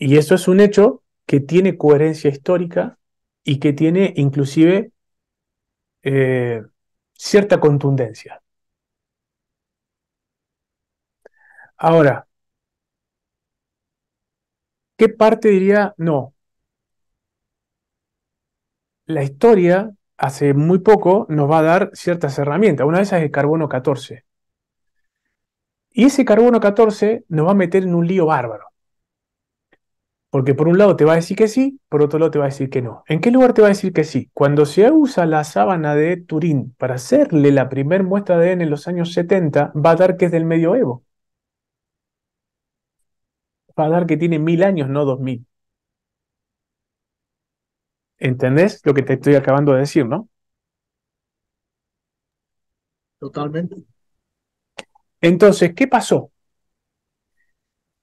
Y eso es un hecho que tiene coherencia histórica y que tiene inclusive eh, cierta contundencia. Ahora, ¿qué parte diría no? La historia hace muy poco nos va a dar ciertas herramientas. Una de esas es el carbono 14. Y ese carbono 14 nos va a meter en un lío bárbaro. Porque por un lado te va a decir que sí, por otro lado te va a decir que no. ¿En qué lugar te va a decir que sí? Cuando se usa la sábana de Turín para hacerle la primera muestra de ADN en los años 70, va a dar que es del medioevo. Va a dar que tiene mil años, no dos mil. ¿Entendés lo que te estoy acabando de decir, no? Totalmente. Entonces, ¿qué pasó?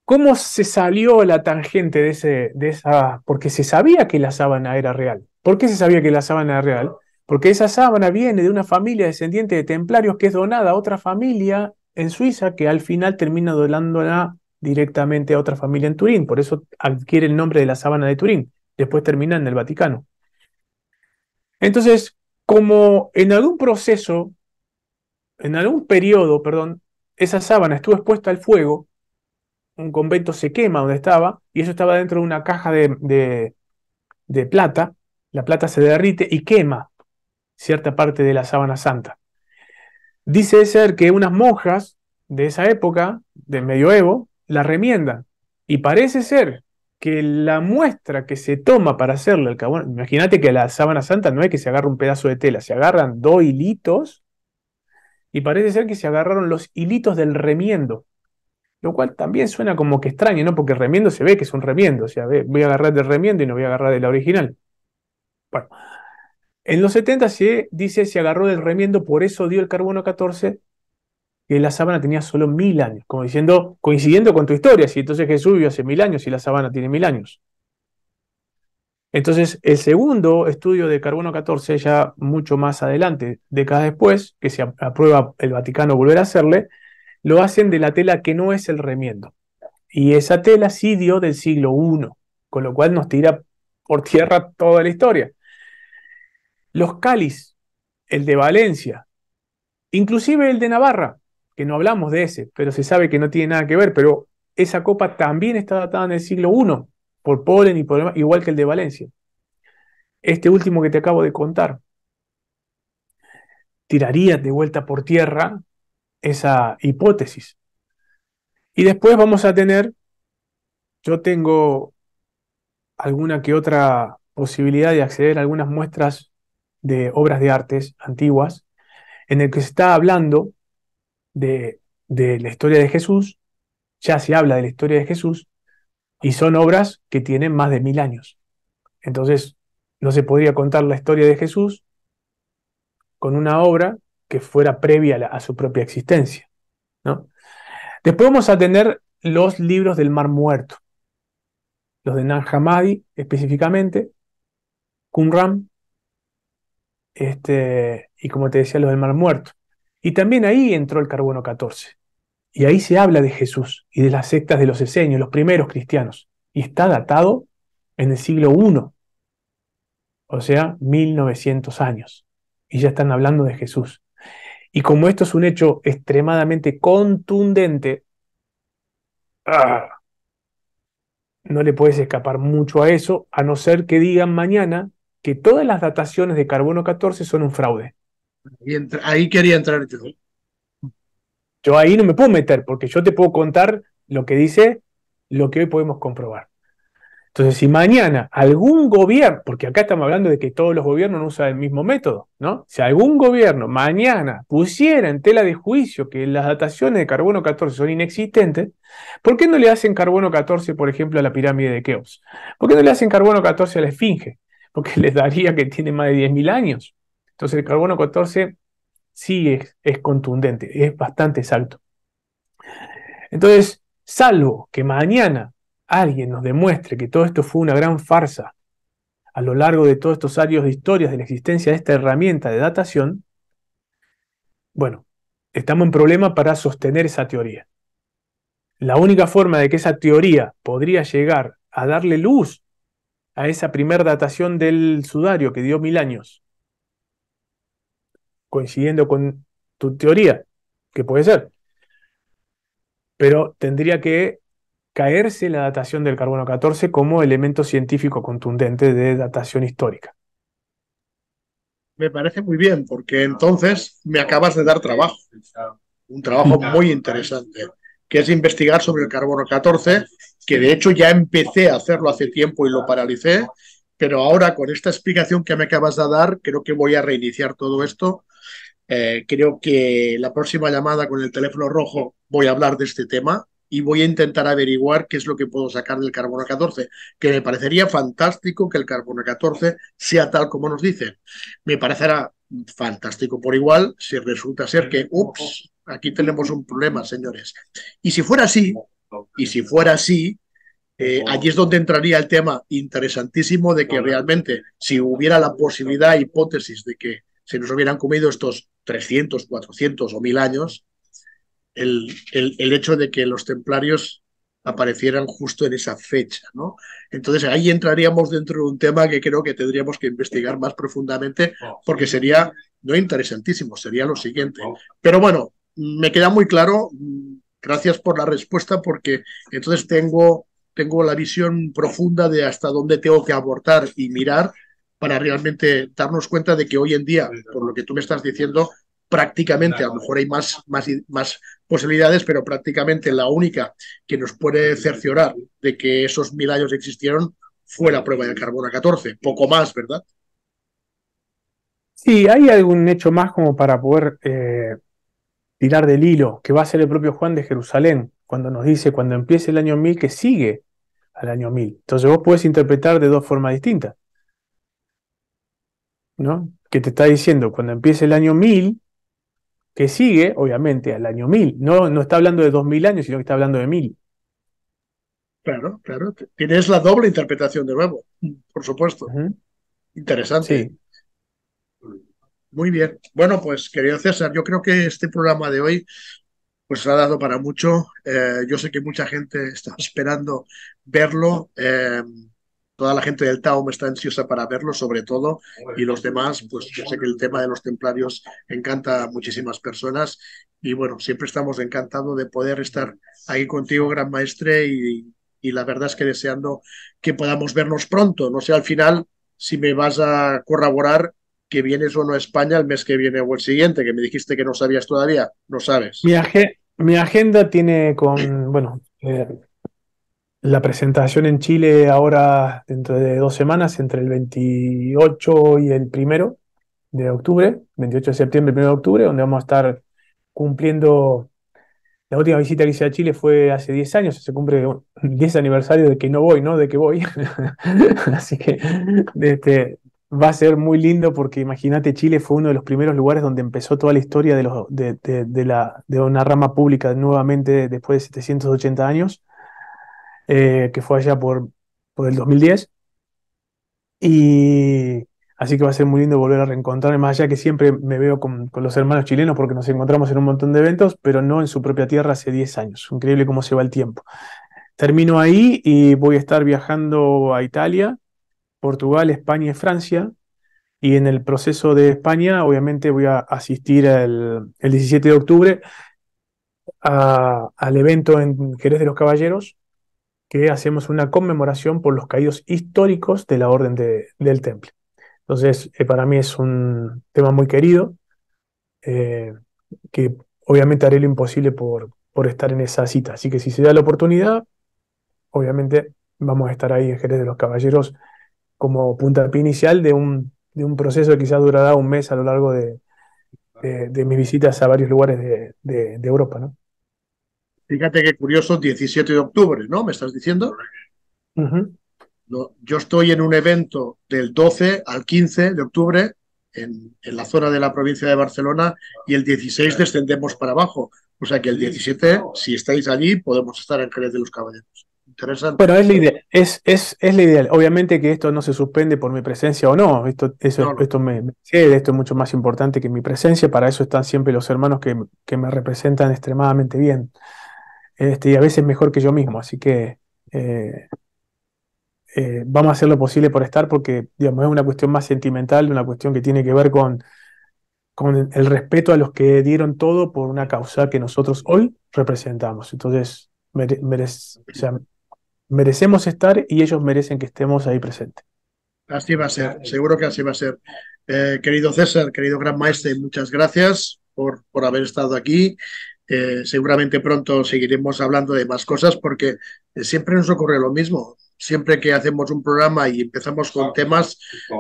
¿Cómo se salió la tangente de, ese, de esa... Porque se sabía que la sábana era real. ¿Por qué se sabía que la sábana era real? Porque esa sábana viene de una familia descendiente de templarios que es donada a otra familia en Suiza que al final termina donándola directamente a otra familia en Turín. Por eso adquiere el nombre de la sábana de Turín. Después termina en el Vaticano. Entonces, como en algún proceso, en algún periodo, perdón, esa sábana estuvo expuesta al fuego, un convento se quema donde estaba, y eso estaba dentro de una caja de, plata, la plata se derrite y quema cierta parte de la sábana santa. Dice ser que unas monjas de esa época, del medioevo, la remiendan. Y parece ser que la muestra que se toma para hacerlo... el imagínate que la sábana santa no es que se agarre un pedazo de tela, se agarran dos hilitos y parece ser que se agarraron los hilitos del remiendo lo cual también suena como que extraño, ¿no? Porque el remiendo se ve que es un remiendo, o sea, voy a agarrar del remiendo y no voy a agarrar de la original. Bueno, en los 70 se dice se agarró del remiendo, por eso dio el carbono 14, que la sabana tenía solo mil años, como diciendo, coincidiendo con tu historia, si entonces Jesús vivió hace mil años y la sabana tiene mil años. Entonces, el segundo estudio de carbono 14, ya mucho más adelante, décadas después, que se aprueba el Vaticano volver a hacerle, lo hacen de la tela que no es el remiendo. Y esa tela sí dio del siglo I, con lo cual nos tira por tierra toda la historia. Los cáliz, el de Valencia, inclusive el de Navarra, que no hablamos de ese, pero se sabe que no tiene nada que ver, pero esa copa también está datada en el siglo I, por polen y por igual que el de Valencia. Este último que te acabo de contar tiraría de vuelta por tierra esa hipótesis. Y después vamos a tener, yo tengo alguna que otra posibilidad de acceder a algunas muestras de obras de artes antiguas, en el que se está hablando de, de la historia de Jesús, ya se habla de la historia de Jesús, y son obras que tienen más de mil años. Entonces, no se podría contar la historia de Jesús con una obra que fuera previa a, su propia existencia. ¿no? Después vamos a tener los libros del Mar Muerto, los de Nan Hammadi específicamente, Qumran, este, y como te decía, los del Mar Muerto. Y también ahí entró el carbono 14. Y ahí se habla de Jesús y de las sectas de los eseños, los primeros cristianos. Y está datado en el siglo I, o sea, 1900 años. Y ya están hablando de Jesús. Y como esto es un hecho extremadamente contundente, ah, no le puedes escapar mucho a eso, a no ser que digan mañana que todas las dataciones de carbono 14 son un fraude. Ahí, ahí quería entrar yo. Yo ahí no me puedo meter porque yo te puedo contar lo que dice, lo que hoy podemos comprobar. Entonces, si mañana algún gobierno, porque acá estamos hablando de que todos los gobiernos no usan el mismo método, ¿no? Si algún gobierno mañana pusiera en tela de juicio que las dataciones de carbono 14 son inexistentes, ¿por qué no le hacen carbono 14, por ejemplo, a la pirámide de Keops? ¿Por qué no le hacen carbono 14 a la Esfinge? Porque les daría que tiene más de 10.000 años. Entonces, el carbono 14 sí es, es contundente, es bastante exacto. Entonces, salvo que mañana alguien nos demuestre que todo esto fue una gran farsa a lo largo de todos estos años de historias de la existencia de esta herramienta de datación, bueno, estamos en problema para sostener esa teoría. La única forma de que esa teoría podría llegar a darle luz a esa primera datación del sudario que dio mil años, coincidiendo con tu teoría, que puede ser, pero tendría que caerse la datación del carbono 14 como elemento científico contundente de datación histórica. Me parece muy bien, porque entonces me acabas de dar trabajo, un trabajo muy interesante, que es investigar sobre el carbono 14, que de hecho ya empecé a hacerlo hace tiempo y lo paralicé, pero ahora con esta explicación que me acabas de dar, creo que voy a reiniciar todo esto. Eh, creo que la próxima llamada con el teléfono rojo voy a hablar de este tema y voy a intentar averiguar qué es lo que puedo sacar del carbono 14, que me parecería fantástico que el carbono 14 sea tal como nos dicen. Me parecerá fantástico por igual si resulta ser que, ups, aquí tenemos un problema, señores. Y si fuera así, y si fuera así, eh, allí es donde entraría el tema interesantísimo de que realmente, si hubiera la posibilidad, hipótesis de que se nos hubieran comido estos 300, 400 o 1000 años, el, el, hecho de que los templarios aparecieran justo en esa fecha, ¿no? Entonces ahí entraríamos dentro de un tema que creo que tendríamos que investigar más profundamente oh, porque sería, no interesantísimo, sería lo siguiente. Oh. Pero bueno, me queda muy claro, gracias por la respuesta porque entonces tengo, tengo la visión profunda de hasta dónde tengo que abortar y mirar para realmente darnos cuenta de que hoy en día, por lo que tú me estás diciendo, prácticamente, a lo mejor hay más, más, más posibilidades, pero prácticamente la única que nos puede cerciorar de que esos mil años existieron fue la prueba del carbono 14, poco más, ¿verdad? Sí, hay algún hecho más como para poder eh, tirar del hilo, que va a ser el propio Juan de Jerusalén, cuando nos dice, cuando empiece el año 1000, que sigue al año 1000. Entonces vos puedes interpretar de dos formas distintas. ¿No? Que te está diciendo, cuando empiece el año 1000, que sigue, obviamente, al año 1000. No, no está hablando de 2000 años, sino que está hablando de 1000. Claro, claro. Tienes la doble interpretación de nuevo, por supuesto. Interesante. Sí. Muy bien. Bueno, pues querido César, yo creo que este programa de hoy pues ha dado para mucho. Eh, yo sé que mucha gente está esperando verlo. Eh, toda la gente del Tao me está ansiosa para verlo, sobre todo, y los demás, pues yo sé que el tema de los templarios encanta a muchísimas personas y bueno, siempre estamos encantados de poder estar ahí contigo, gran maestre, y, y la verdad es que deseando que podamos vernos pronto. No sé al final si me vas a corroborar que vienes o no a España el mes que viene o el siguiente, que me dijiste que no sabías todavía, no sabes. Mi, mi agenda tiene con, bueno, eh, la presentación en Chile ahora dentro de dos semanas, entre el 28 y el 1 de octubre, 28 de septiembre, 1 de octubre, donde vamos a estar cumpliendo. La última visita que hice a Chile fue hace 10 años, se cumple 10 aniversario de que no voy, ¿no? De que voy. Así que este, va a ser muy lindo porque imagínate, Chile fue uno de los primeros lugares donde empezó toda la historia de, los, de la, de una rama pública nuevamente después de 780 años. Eh, que fue allá por, por el 2010. Y así que va a ser muy lindo volver a reencontrarme, más allá que siempre me veo con, los hermanos chilenos porque nos encontramos en un montón de eventos, pero no en su propia tierra hace 10 años. Increíble cómo se va el tiempo. Termino ahí y voy a estar viajando a Italia, Portugal, España y Francia. Y en el proceso de España, obviamente voy a asistir el, 17 de octubre al evento en Jerez de los Caballeros, que hacemos una conmemoración por los caídos históricos de la Orden del Temple. Entonces, eh, para mí es un tema muy querido, eh, que obviamente haré lo imposible por, por estar en esa cita. Así que si se da la oportunidad, obviamente vamos a estar ahí en Jerez de los Caballeros como puntapié inicial de un, de un proceso que quizás durará un mes a lo largo de, mis visitas a varios lugares de, de Europa, ¿no? Fíjate qué curioso, 17 de octubre, ¿no? ¿Me estás diciendo? no, yo estoy en un evento del 12 al 15 de octubre en, en, la zona de la provincia de Barcelona y el 16 descendemos para abajo. O sea que el 17, si estáis allí, podemos estar en Jerez de los Caballeros. Interesante. Bueno, es la idea, es, es, es la Obviamente que esto no se suspende por mi presencia o no. Esto, eso, esto esto es mucho más importante que mi presencia. Para eso están siempre los hermanos que, que me representan extremadamente bien. Este, y a veces mejor que yo mismo. Así que eh, eh, vamos a hacer lo posible por estar porque digamos, es una cuestión más sentimental, una cuestión que tiene que ver con, con el respeto a los que dieron todo por una causa que nosotros hoy representamos. Entonces, merecemos estar y ellos merecen que estemos ahí presentes. Así va a ser, seguro que así va a ser. Eh, querido César, querido gran maestre, muchas gracias por, por haber estado aquí. Eh, seguramente pronto seguiremos hablando de más cosas porque eh, siempre nos ocurre lo mismo. Siempre que hacemos un programa y empezamos con temas,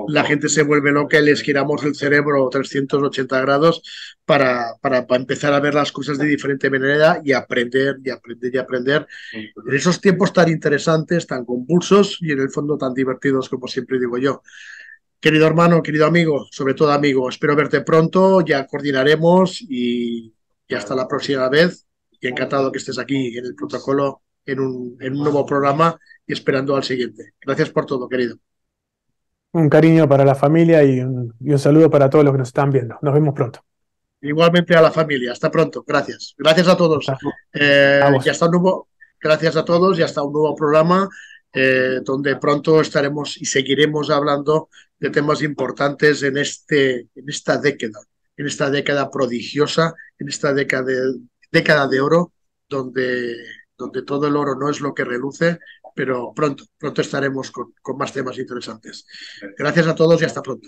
la gente se vuelve loca y les giramos el cerebro 380 grados para, para, para empezar a ver las cosas de diferente manera y aprender y aprender y aprender. En esos tiempos tan interesantes, tan convulsos y en el fondo tan divertidos como siempre digo yo. Querido hermano, querido amigo, sobre todo amigo, espero verte pronto, ya coordinaremos y y hasta la próxima vez. Y encantado que estés aquí en el protocolo, en un, en un nuevo programa y esperando al siguiente. Gracias por todo, querido. Un cariño para la familia y un, un saludo para todos los que nos están viendo. Nos vemos pronto. Igualmente a la familia. Hasta pronto. Gracias. Gracias a todos. hasta eh, un nuevo, gracias a todos y hasta un nuevo programa eh, donde pronto estaremos y seguiremos hablando de temas importantes en, este, en esta década en esta década prodigiosa, en esta década de, década de oro, donde, donde todo el oro no es lo que reluce, pero pronto, pronto estaremos con más temas interesantes. Gracias a todos y hasta pronto.